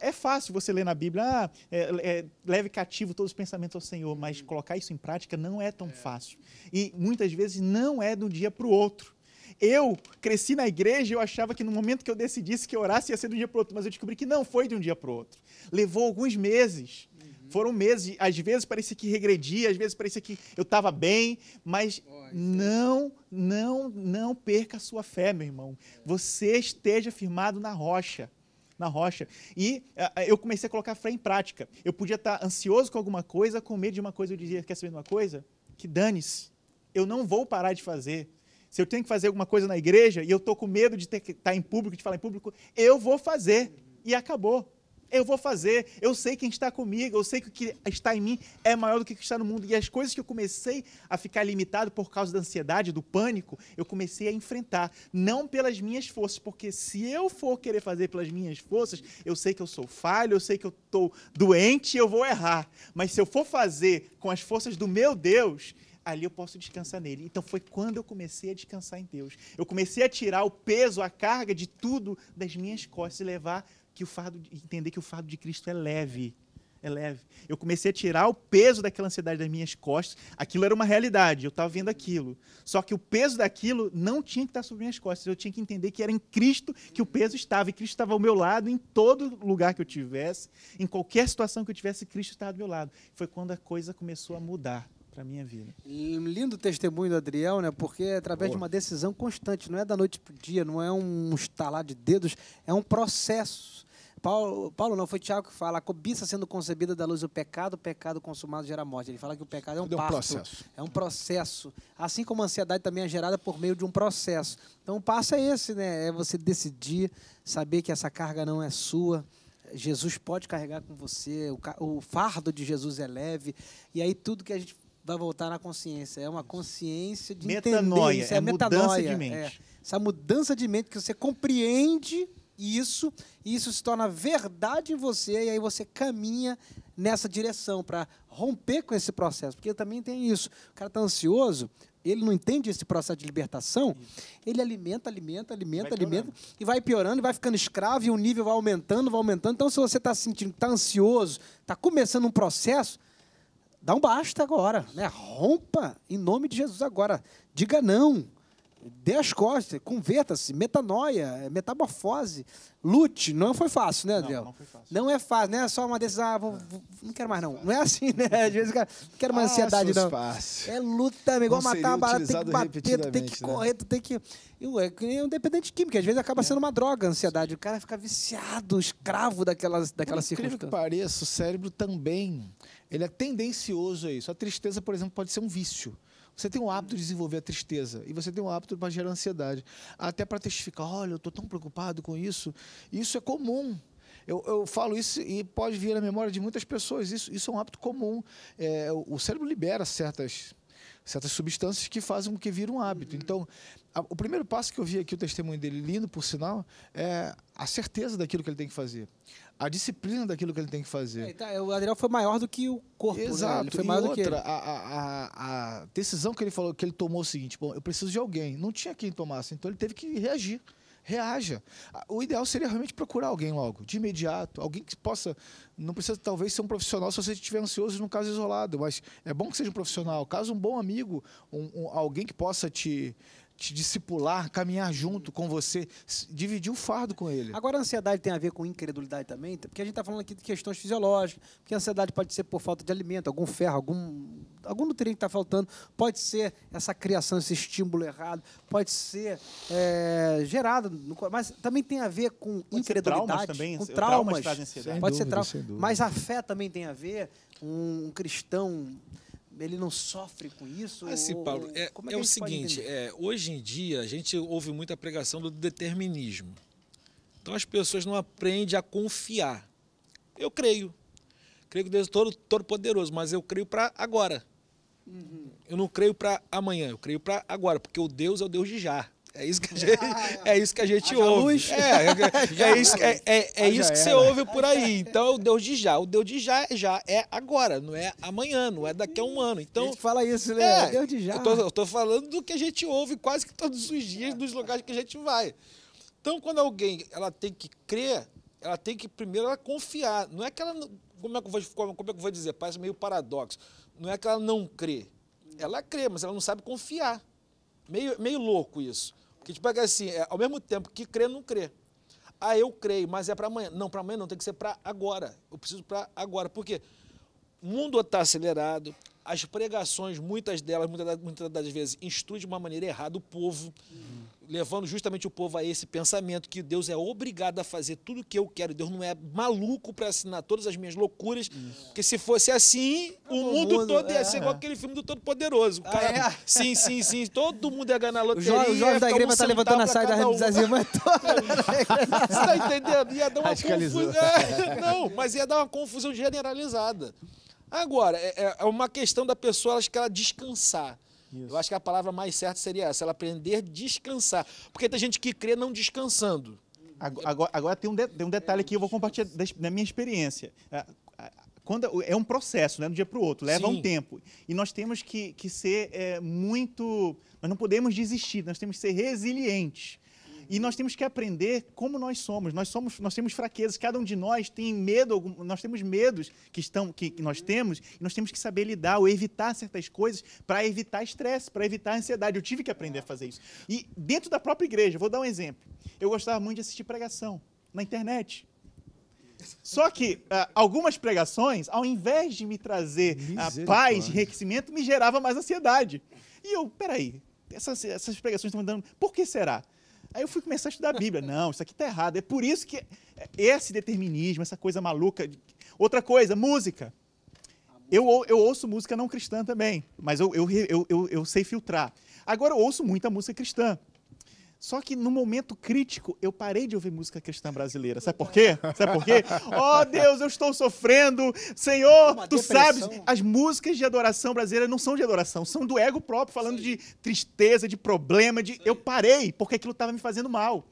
É fácil você ler na Bíblia, ah, é, é, leve cativo todos os pensamentos ao Senhor, mas hum. colocar isso em prática não é tão é. fácil. E muitas vezes não é do dia para o outro. Eu cresci na igreja eu achava que no momento que eu decidisse que orasse ia ser de um dia para o outro, mas eu descobri que não foi de um dia para o outro. Levou alguns meses. Uhum. Foram meses, às vezes parecia que regredia, às vezes parecia que eu estava bem, mas oh, não, não, não perca a sua fé, meu irmão. É. Você esteja firmado na rocha na rocha. E uh, eu comecei a colocar a fé em prática. Eu podia estar ansioso com alguma coisa, com medo de uma coisa, eu dizia, quer saber de uma coisa? Que dane-se, eu não vou parar de fazer. Se eu tenho que fazer alguma coisa na igreja e eu estou com medo de estar em público, de falar em público, eu vou fazer. E acabou eu vou fazer, eu sei quem está comigo, eu sei que o que está em mim é maior do que o que está no mundo. E as coisas que eu comecei a ficar limitado por causa da ansiedade, do pânico, eu comecei a enfrentar, não pelas minhas forças, porque se eu for querer fazer pelas minhas forças, eu sei que eu sou falho, eu sei que eu estou doente e eu vou errar. Mas se eu for fazer com as forças do meu Deus, ali eu posso descansar nele. Então foi quando eu comecei a descansar em Deus. Eu comecei a tirar o peso, a carga de tudo das minhas costas e levar que o fardo, entender que o fardo de Cristo é leve. É leve. Eu comecei a tirar o peso daquela ansiedade das minhas costas. Aquilo era uma realidade, eu estava vendo aquilo. Só que o peso daquilo não tinha que estar sobre minhas costas. Eu tinha que entender que era em Cristo que o peso estava. E Cristo estava ao meu lado em todo lugar que eu tivesse, em qualquer situação que eu tivesse, Cristo estava ao meu lado. Foi quando a coisa começou a mudar para minha vida. Lindo testemunho do Adriel, né? Porque é através Boa. de uma decisão constante, não é da noite para o dia, não é um estalar de dedos, é um processo. Paulo, Paulo não, foi Tiago que fala, a cobiça sendo concebida da luz do pecado, o pecado consumado gera morte. Ele fala que o pecado é um, é parto, processo. É um processo. Assim como a ansiedade também é gerada por meio de um processo. Então o passo é esse, né? É você decidir, saber que essa carga não é sua. Jesus pode carregar com você, o, fardo de Jesus é leve. E aí tudo que a gente vai voltar na consciência. É uma consciência de metanoia, é, é metanoia, mudança de mente. É, essa mudança de mente que você compreende isso, e isso se torna verdade em você, e aí você caminha nessa direção para romper com esse processo, porque também tem isso. O cara está ansioso, ele não entende esse processo de libertação, ele alimenta, alimenta, alimenta, vai alimenta, piorando. e vai piorando, e vai ficando escravo, e o nível vai aumentando, vai aumentando. Então, se você está sentindo que está ansioso, está começando um processo, dá um basta agora, né? rompa em nome de Jesus agora. Diga não dê as costas, converta-se, metanoia, metamorfose, lute. Não foi fácil, né, Adriel? Não, não foi fácil. Não é fácil, não é só uma decisão, ah, vou, vou, não quero mais não. Não é assim, né? Às vezes o cara, não quero mais ah, ansiedade não. Fácil. É luta, amigo, igual matar uma barata, tem que bater, tu tem que né? correr, tu tem que... Eu, é que nem um dependente químico, às vezes acaba é. sendo uma droga a ansiedade. O cara fica viciado, escravo daquela, daquela Por circunstância. que pareça, o cérebro também, ele é tendencioso a isso. A tristeza, por exemplo, pode ser um vício. Você tem o hábito de desenvolver a tristeza e você tem o hábito para gerar ansiedade. Até para testificar, olha, eu estou tão preocupado com isso. Isso é comum. Eu, eu, falo isso e pode vir à memória de muitas pessoas. Isso, isso é um hábito comum. É, o cérebro libera certas, certas substâncias que fazem com que vire um hábito. Uhum. Então, a, o primeiro passo que eu vi aqui, o testemunho dele, lindo por sinal, é a certeza daquilo que ele tem que fazer a disciplina daquilo que ele tem que fazer. É, tá, o Adriel foi maior do que o corpo, Exato. Né? Ele foi maior outra, do que ele. A, a, a decisão que ele falou que ele tomou o seguinte: bom, eu preciso de alguém. Não tinha quem tomasse, então ele teve que reagir. Reaja. O ideal seria realmente procurar alguém logo, de imediato, alguém que possa. Não precisa talvez ser um profissional se você estiver ansioso num caso isolado, mas é bom que seja um profissional. Caso um bom amigo, um, um alguém que possa te te discipular, caminhar junto com você, dividir o fardo com ele. Agora, a ansiedade tem a ver com incredulidade também, porque a gente está falando aqui de questões fisiológicas, porque a ansiedade pode ser por falta de alimento, algum ferro, algum, algum nutriente que está faltando, pode ser essa criação, esse estímulo errado, pode ser é, eh, gerada, mas também tem a ver com pode incredulidade, traumas também, com traumas, traumas pode dúvida, ser traumas, mas a fé também tem a ver, um cristão ele não sofre com isso? Assim, Paulo, é, é, é, é o seguinte, é, hoje em dia a gente ouve muita pregação do determinismo. Então as pessoas não aprendem a confiar. Eu creio. Creio que Deus é todo, todo poderoso, mas eu creio para agora. Uhum. Eu não creio para amanhã, eu creio para agora, porque o Deus é o Deus de já. É isso que a gente, é isso que a gente Haja ouve. É, é, isso, é, é, é isso que você ouve por aí. Então, o Deus de já. O Deus de já, já é agora, não é amanhã, não é daqui a um ano. Então, a gente fala isso, né? É, Deus de já. Eu tô, eu tô falando do que a gente ouve quase que todos os dias dos lugares que a gente vai. Então, quando alguém ela tem que crer, ela tem que primeiro ela confiar. Não é que ela. Como é que eu vou, como é que eu vou dizer? Parece meio paradoxo. Não é que ela não crê. Ela crê, mas ela não sabe confiar. Meio, meio louco isso. Que tipo é assim, é, ao mesmo tempo que crer não crer Ah, eu creio, mas é para amanhã. Não, para amanhã não, tem que ser para agora. Eu preciso para agora. Por quê? O mundo está acelerado, as pregações, muitas delas, muitas das vezes, instruem de uma maneira errada o povo, uhum. levando justamente o povo a esse pensamento que Deus é obrigado a fazer tudo o que eu quero. Deus não é maluco para assinar todas as minhas loucuras, Isso. porque se fosse assim, o, o mundo, mundo, todo ia é. ser igual aquele filme do Todo-Poderoso. Ah, é? Sim, sim, sim. Todo mundo ia ganhar na loteria. O jovem da igreja tá levantando a saia da é das irmãs Você tá entendendo? Ia dar uma confusão. É, não, mas ia dar uma confusão generalizada. Agora, é, é, é uma questão da pessoa, acho que ela descansar. Isso. Eu acho que a palavra mais certa seria essa, ela aprender a descansar. Porque tem gente que crê não descansando. Agora, agora tem, um de, tem um detalhe que eu vou compartilhar da minha experiência. É, é, quando, é um processo, né, de um dia para o outro, leva Sim. um tempo. E nós temos que, que ser é, muito. Nós não podemos desistir, nós temos que ser resilientes. E nós temos que aprender como nós somos. Nós somos, nós temos fraquezas. Cada um de nós tem medo, nós temos medos que estão que, que nós temos, e nós temos que saber lidar ou evitar certas coisas para evitar estresse, para evitar ansiedade. Eu tive que aprender a fazer isso. E dentro da própria igreja, vou dar um exemplo. Eu gostava muito de assistir pregação na internet. Só que uh, algumas pregações, ao invés de me trazer uh, paz, enriquecimento, me gerava mais ansiedade. E eu, peraí, essas, essas pregações estão me dando. Por que será? Aí eu fui começar a estudar a Bíblia. Não, isso aqui está errado. É por isso que esse determinismo, essa coisa maluca. Outra coisa, música. Eu, eu ouço música não cristã também, mas eu, eu, eu, eu, eu sei filtrar. Agora eu ouço muita música cristã. Só que no momento crítico, eu parei de ouvir música cristã brasileira. Sabe por quê? Sabe por quê? oh, Deus, eu estou sofrendo. Senhor, Uma tu depressão. sabes. As músicas de adoração brasileira não são de adoração, são do ego próprio, falando Sim. de tristeza, de problema. De... Sim. Eu parei, porque aquilo estava me fazendo mal.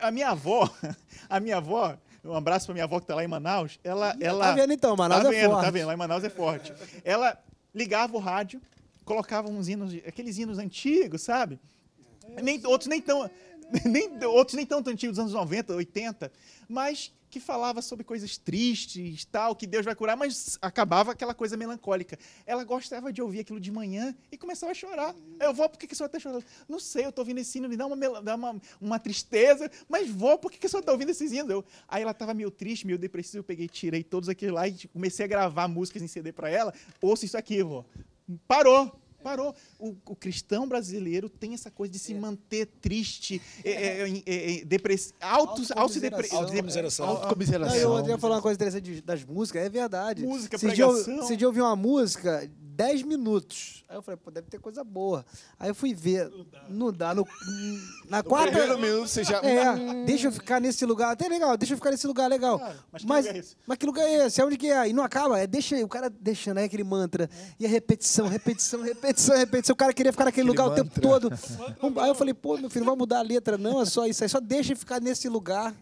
a minha avó, a minha avó, um abraço para minha avó que está lá em Manaus. Ela, tá ela, tá vendo então, tá Manaus tá é vendo, tá forte. Tá vendo, lá em Manaus é forte. Ela ligava o rádio, colocava uns hinos, aqueles hinos antigos, sabe? Nem, outros nem tão nem, outros nem tão, tão antigos, dos anos 90, 80, mas que falava sobre coisas tristes, tal, que Deus vai curar, mas acabava aquela coisa melancólica. Ela gostava de ouvir aquilo de manhã e começava a chorar. Eu vou, por que, que a senhora está chorando? Não sei, eu estou ouvindo esse hino, me dá uma, dá uma, uma tristeza, mas vou, por que, que a senhora está ouvindo esses hinos? Eu, aí ela estava meio triste, meio depressiva, eu peguei, tirei todos aqueles lá e comecei a gravar músicas em CD para ela. Ouça isso aqui, vó. Parou, Parou. O, o cristão brasileiro tem essa coisa de se é. manter triste, é, é, depress... Autos, autocomiseração. Autocomiseração. autocomiseração. Não, eu ia falar uma coisa interessante das músicas, é verdade. Música, se pregação. Você se de uma música 10 minutos. Aí eu falei, pô, deve ter coisa boa. Aí eu fui ver. Não dá. No, na quarta. Primeiro minuto você já. É, deixa eu ficar nesse lugar. Até legal, deixa eu ficar nesse lugar legal. mas, que mas, lugar é esse? mas que lugar é esse? É onde que é? E não acaba. É, deixa o cara deixando aí é aquele mantra. É. E a repetição, repetição, repetição, repetição. O cara queria ficar naquele aquele lugar mantra. o tempo todo. aí eu falei, pô, meu filho, não vai mudar a letra, não. É só isso aí. Só deixa eu ficar nesse lugar.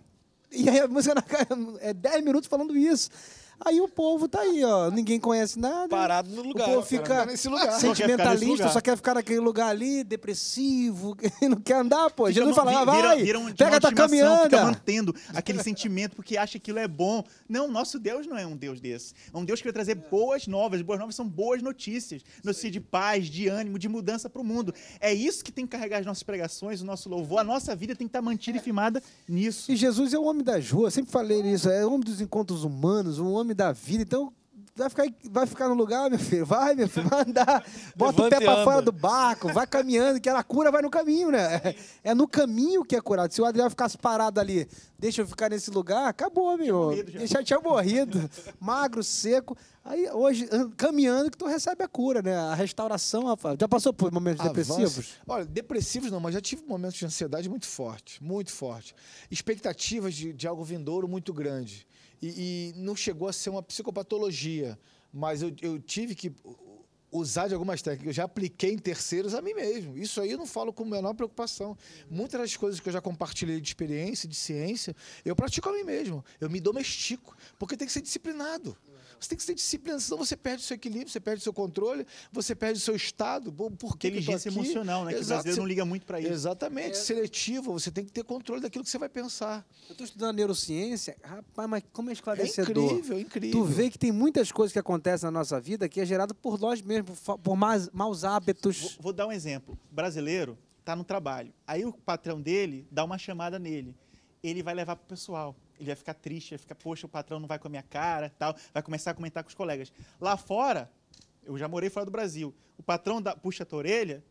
E aí a música na cara é 10 minutos falando isso. Aí o povo tá aí, ó. Ninguém conhece nada. Parado no lugar. O povo fica nesse lugar. sentimentalista, só quer, ficar naquele lugar ali, depressivo, não quer andar, pô. Fica Jesus fala, ah, vai, vira, um, pega tá caminhada. Fica mantendo aquele sentimento porque acha que aquilo é bom. Não, nosso Deus não é um Deus desse. É um Deus que vai trazer é. boas novas. Boas novas são boas notícias. Notícias de paz, de ânimo, de mudança para o mundo. É isso que tem que carregar as nossas pregações, o nosso louvor. A nossa vida tem que estar tá mantida e firmada nisso. E Jesus é o homem das ruas. Sempre falei isso. É o homem dos encontros humanos, um homem da vida, então vai ficar, vai ficar no lugar, meu filho. Vai, meu filho, vai andar. Bota o pé para fora do barco, vai caminhando, que a cura vai no caminho, né? É, é no caminho que é curado. Se o Adriano ficasse parado ali, deixa eu ficar nesse lugar, acabou, meu. Eu já tinha morrido. Magro, seco. Aí hoje, caminhando, que tu recebe a cura, né? A restauração, rapaz. Já passou por momentos Avanço. depressivos? Olha, depressivos não, mas já tive momentos de ansiedade muito forte, muito forte. Expectativas de, de algo vindouro muito grande e, e não chegou a ser uma psicopatologia, mas eu, eu tive que usar de algumas técnicas. Eu já apliquei em terceiros a mim mesmo. Isso aí eu não falo com a menor preocupação. Muitas das coisas que eu já compartilhei de experiência, de ciência, eu pratico a mim mesmo. Eu me domestico, porque tem que ser disciplinado. Você tem que ser disciplinado, senão você perde o seu equilíbrio, você perde o seu controle, você perde o seu estado. Por que Inteligência que emocional, né? Exato, que o brasileiro não liga muito para isso. Exatamente, é... seletivo, você tem que ter controle daquilo que você vai pensar. Eu estou estudando neurociência, rapaz, mas como é esclarecedor. É incrível, incrível. Tu vê que tem muitas coisas que acontecem na nossa vida que é gerada por nós mesmos, por maus, maus hábitos. Vou, vou dar um exemplo. brasileiro está no trabalho. Aí o patrão dele dá uma chamada nele. Ele vai levar para o pessoal ele vai ficar triste, vai ficar, poxa, o patrão não vai com a minha cara, tal, vai começar a comentar com os colegas. Lá fora, eu já morei fora do Brasil, o patrão da, puxa a tua orelha,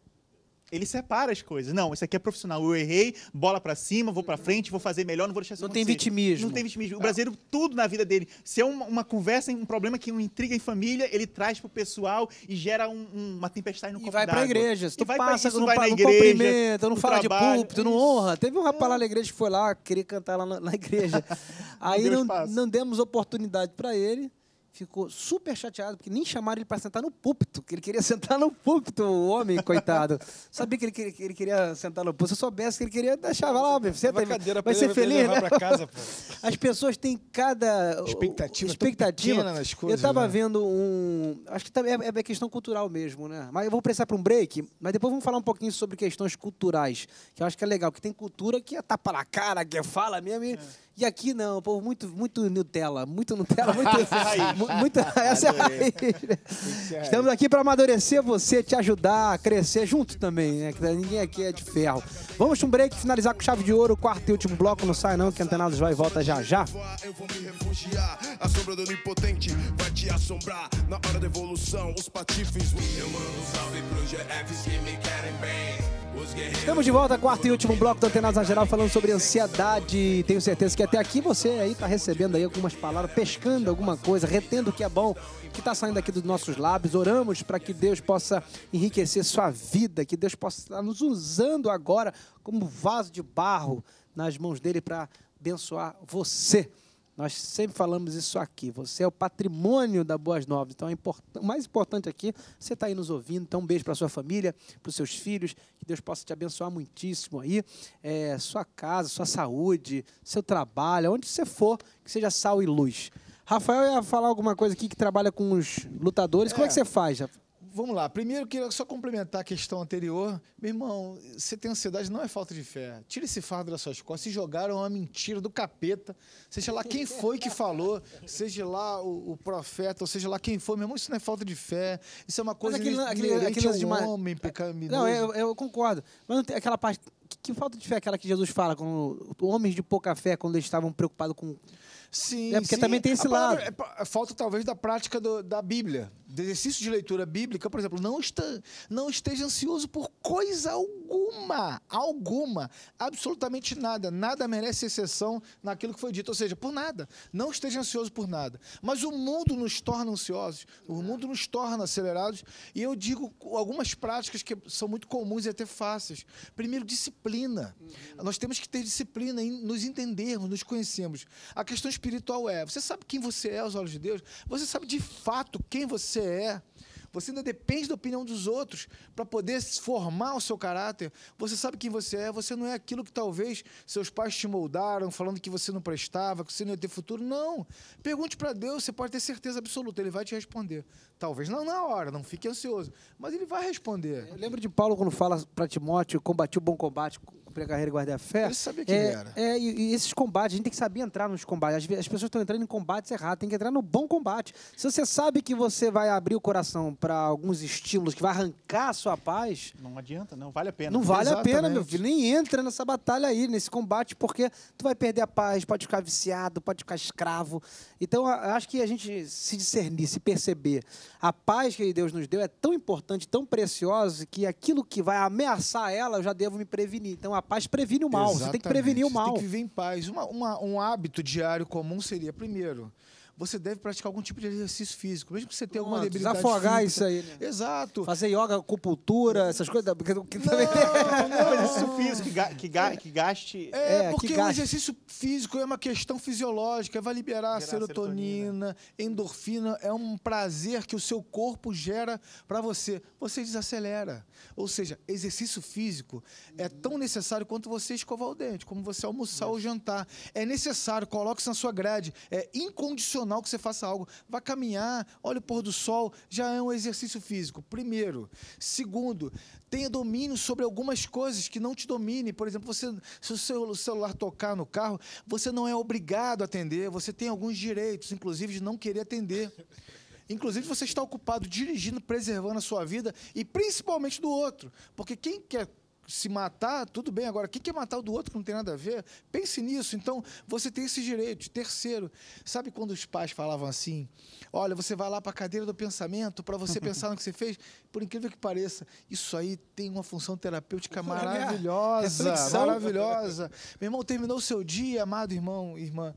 ele separa as coisas. Não, isso aqui é profissional. Eu errei, bola para cima, vou para frente, vou fazer melhor, não vou deixar isso Não acontecer. tem vitimismo. Não tem vitimismo. O ah. brasileiro, tudo na vida dele. Se é uma, uma conversa, um problema que uma intriga em família, ele traz pro pessoal e gera um, um, uma tempestade no e vai pra igreja. Se tu vai passa, isso, não, vai na não cumprimenta, não fala trabalho, de púlpito, não honra. Teve um rapaz lá na igreja que foi lá, queria cantar lá na, na igreja. Aí não, não, não demos oportunidade para ele ficou super chateado, porque nem chamaram ele para sentar no púlpito, que ele queria sentar no púlpito, o homem, coitado. Sabia que ele, ele queria sentar no púlpito, se eu soubesse que ele queria, deixava lá, meu, senta, cadeira vai ser feliz, né? Casa, As pessoas têm cada... Expectativa, expectativa. nas coisas, Eu estava né? vendo um... Acho que tá, é, é questão cultural mesmo, né? Mas eu vou precisar para um break, mas depois vamos falar um pouquinho sobre questões culturais, que eu acho que é legal, que tem cultura que é tapa na cara, que fala mesmo, e, é. E aqui não, o povo muito, muito Nutella, muito Nutella, muito, mu- muita essa é a raiz. Estamos aqui para amadurecer você, te ajudar a crescer junto também, né? Que ninguém aqui é de ferro. Vamos um break, finalizar com chave de ouro, quarto e último bloco, não sai não, que Antenados vai e volta já já. Eu vou me refugiar, a sombra do onipotente vai te assombrar na hora da evolução, os patifes. Eu mando salve pro GFCM. Estamos de volta, quarto e último bloco do Antenados na Geral, falando sobre ansiedade. Tenho certeza que até aqui você aí está recebendo aí algumas palavras, pescando alguma coisa, retendo o que é bom, que está saindo aqui dos nossos lábios. Oramos para que Deus possa enriquecer sua vida, que Deus possa estar nos usando agora como vaso de barro nas mãos dele para abençoar você. Nós sempre falamos isso aqui. Você é o patrimônio da Boas Novas. Então, é import... o mais importante aqui, você está aí nos ouvindo. Então, um beijo para sua família, para os seus filhos. Que Deus possa te abençoar muitíssimo aí. É, sua casa, sua saúde, seu trabalho, onde você for, que seja sal e luz. Rafael ia falar alguma coisa aqui que trabalha com os lutadores. É. Como é que é. você faz, Rafael? vamos lá. Primeiro, eu queria só complementar a questão anterior. Meu irmão, você tem ansiedade, não é falta de fé. Tira esse fardo das suas costas. Se jogaram uma mentira do capeta, seja lá quem foi que falou, seja lá o, o profeta, ou seja lá quem foi, meu irmão, isso não é falta de fé. Isso é uma coisa que aquele, aquele, aquele ao de homem pecaminoso. Não, eu, eu concordo. Mas não tem aquela parte... Que, que, falta de fé é aquela que Jesus fala, quando homens de pouca fé, quando eles estavam preocupados com... Sim, É porque sim. também tem esse lado. É, é, falta, talvez, da prática do, da Bíblia de exercício de leitura bíblica, por exemplo, não, está, não esteja ansioso por coisa alguma, alguma, absolutamente nada. Nada merece exceção naquilo que foi dito, ou seja, por nada. Não esteja ansioso por nada. Mas o mundo nos torna ansiosos, o mundo nos torna acelerados, e eu digo algumas práticas que são muito comuns e até fáceis. Primeiro, disciplina. Uhum. Nós temos que ter disciplina em nos entendermos, nos conhecermos. A questão espiritual é, você sabe quem você é aos olhos de Deus? Você sabe de fato quem você você é. Você ainda depende da opinião dos outros para poder formar o seu caráter. Você sabe quem você é, você não é aquilo que talvez seus pais te moldaram, falando que você não prestava, que você não ia ter futuro. Não. Pergunte para Deus, você pode ter certeza absoluta, ele vai te responder. Talvez não na hora, não fique ansioso, mas ele vai responder. Lembra de Paulo quando fala para Timóteo: combati o bom combate, a carreira e a fé Eu sabia quem é, era. É, e, e, esses combates, a gente tem que saber entrar nos combates. As, as pessoas estão entrando em combates errados, tem que entrar no bom combate. Se você sabe que você vai abrir o coração para alguns estímulos que vai arrancar a sua paz. Não adianta, não vale a pena. Não vale Exatamente. a pena, meu filho. Nem entra nessa batalha aí, nesse combate, porque tu vai perder a paz, pode ficar viciado, pode ficar escravo. Então, acho que a gente se discernir, se perceber. A paz que Deus nos deu é tão importante, tão preciosa, que aquilo que vai ameaçar ela, eu já devo me prevenir. Então, a a paz previne o mal. Exatamente. Você tem que prevenir o mal. Você tem que viver em paz. Uma, uma, um hábito diário comum seria, primeiro, você deve praticar algum tipo de exercício físico, mesmo que você tenha Pronto, alguma debilidade desafogar física. isso aí, né? Exato. Fazer yoga, acupuntura, essas coisas, porque que não, também não, exercício é. físico que, ga, que, gaste... É, é porque o exercício físico é uma questão fisiológica, vai liberar, liberar serotonina, serotonina, endorfina, é um prazer que o seu corpo gera para você. Você desacelera. Ou seja, exercício físico é tão necessário quanto você escovar o dente, como você almoçar é. ou jantar. É necessário, coloque se na sua grade. É incondicional que você faça algo. Vá caminhar, olhe o pôr do sol, já é um exercício físico, primeiro. Segundo, tenha domínio sobre algumas coisas que não te domine. Por exemplo, você, se o seu celular tocar no carro, você não é obrigado a atender, você tem alguns direitos, inclusive de não querer atender. Inclusive, você está ocupado dirigindo, preservando a sua vida e principalmente do outro. Porque quem quer se matar, tudo bem. Agora, o que é matar o do outro que não tem nada a ver? Pense nisso. Então, você tem esse direito. Terceiro, sabe quando os pais falavam assim? Olha, você vai lá para a cadeira do pensamento para você pensar no que você fez? Por incrível que pareça, isso aí tem uma função terapêutica maravilhosa. Maravilhosa. Meu irmão, terminou o seu dia, amado irmão, irmã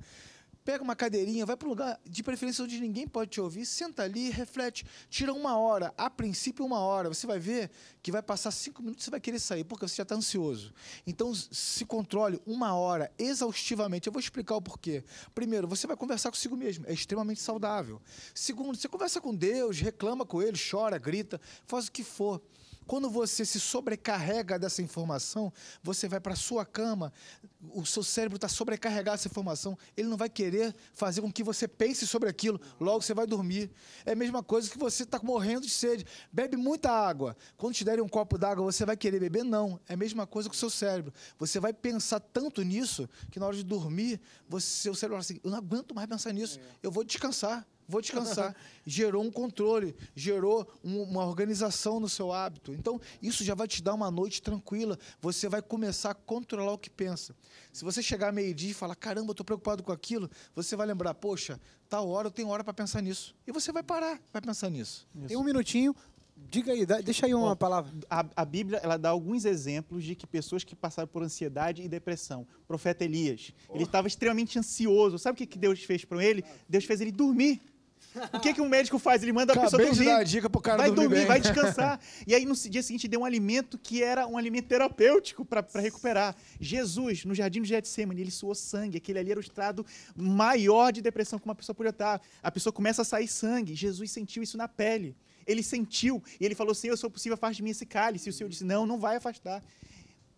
pega uma cadeirinha, vai para um lugar de preferência onde ninguém pode te ouvir, senta ali, reflete, tira uma hora, a princípio uma hora. Você vai ver que vai passar cinco minutos, você vai querer sair porque você já está ansioso. Então se controle uma hora exaustivamente. Eu vou explicar o porquê. Primeiro, você vai conversar consigo mesmo, é extremamente saudável. Segundo, você conversa com Deus, reclama com Ele, chora, grita, faz o que for. Quando você se sobrecarrega dessa informação, você vai para sua cama, o seu cérebro está sobrecarregado dessa informação, ele não vai querer fazer com que você pense sobre aquilo, logo você vai dormir. É a mesma coisa que você está morrendo de sede, bebe muita água. Quando te derem um copo d'água, você vai querer beber? Não. É a mesma coisa com o seu cérebro. Você vai pensar tanto nisso que na hora de dormir, você, seu cérebro fala assim: eu não aguento mais pensar nisso, é. eu vou descansar vou descansar. gerou um controle, gerou um, uma organização no seu hábito. Então, isso já vai te dar uma noite tranquila. Você vai começar a controlar o que pensa. Se você chegar meio-dia e falar, caramba, eu estou preocupado com aquilo, você vai lembrar, poxa, tal hora eu tenho hora para pensar nisso. E você vai parar, vai pensar nisso. Isso. Em um minutinho, Diga aí, deixa aí uma Bom, palavra. A, a, Bíblia ela dá alguns exemplos de que pessoas que passaram por ansiedade e depressão. O profeta Elias, oh. ele estava extremamente ansioso. Sabe o que, que Deus fez para ele? Deus fez ele dormir. O que, que um médico faz? Ele manda a Acabei pessoa dormir. De dar a dica pro cara vai dormir, vai descansar. E aí no dia seguinte deu um alimento que era um alimento terapêutico para recuperar. Jesus, no jardim do Getsemane, ele suou sangue. Aquele ali era o estado maior de depressão que uma pessoa podia estar. A pessoa começa a sair sangue. Jesus sentiu isso na pele. Ele sentiu e ele falou: Senhor, se eu possível, afaste de mim esse cálice. E o Senhor disse: Não, não vai afastar.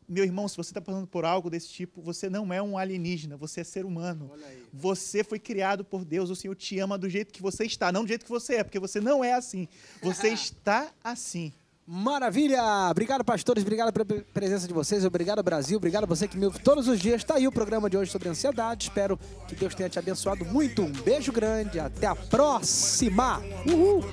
Meu irmão, se você está passando por algo desse tipo, você não é um alienígena, você é ser humano. Você foi criado por Deus, o Senhor te ama do jeito que você está, não do jeito que você é, porque você não é assim. Você está assim. Maravilha! Obrigado, pastores. Obrigado pela presença de vocês. Obrigado, Brasil. Obrigado a você que me ouve todos os dias. Está aí o programa de hoje sobre ansiedade. Espero que Deus tenha te abençoado muito. Um beijo grande. Até a próxima. Uhul!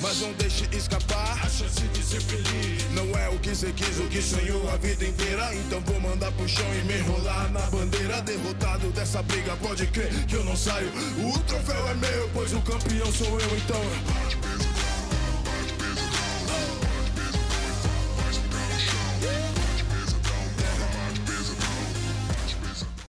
Mas não deixe escapar a chance de ser feliz. Não é o que você quis, o que sonhou a vida inteira. Então vou mandar pro chão e me enrolar na bandeira derrotado dessa briga, pode crer que eu não saio. O troféu é meu, pois o campeão sou eu, então.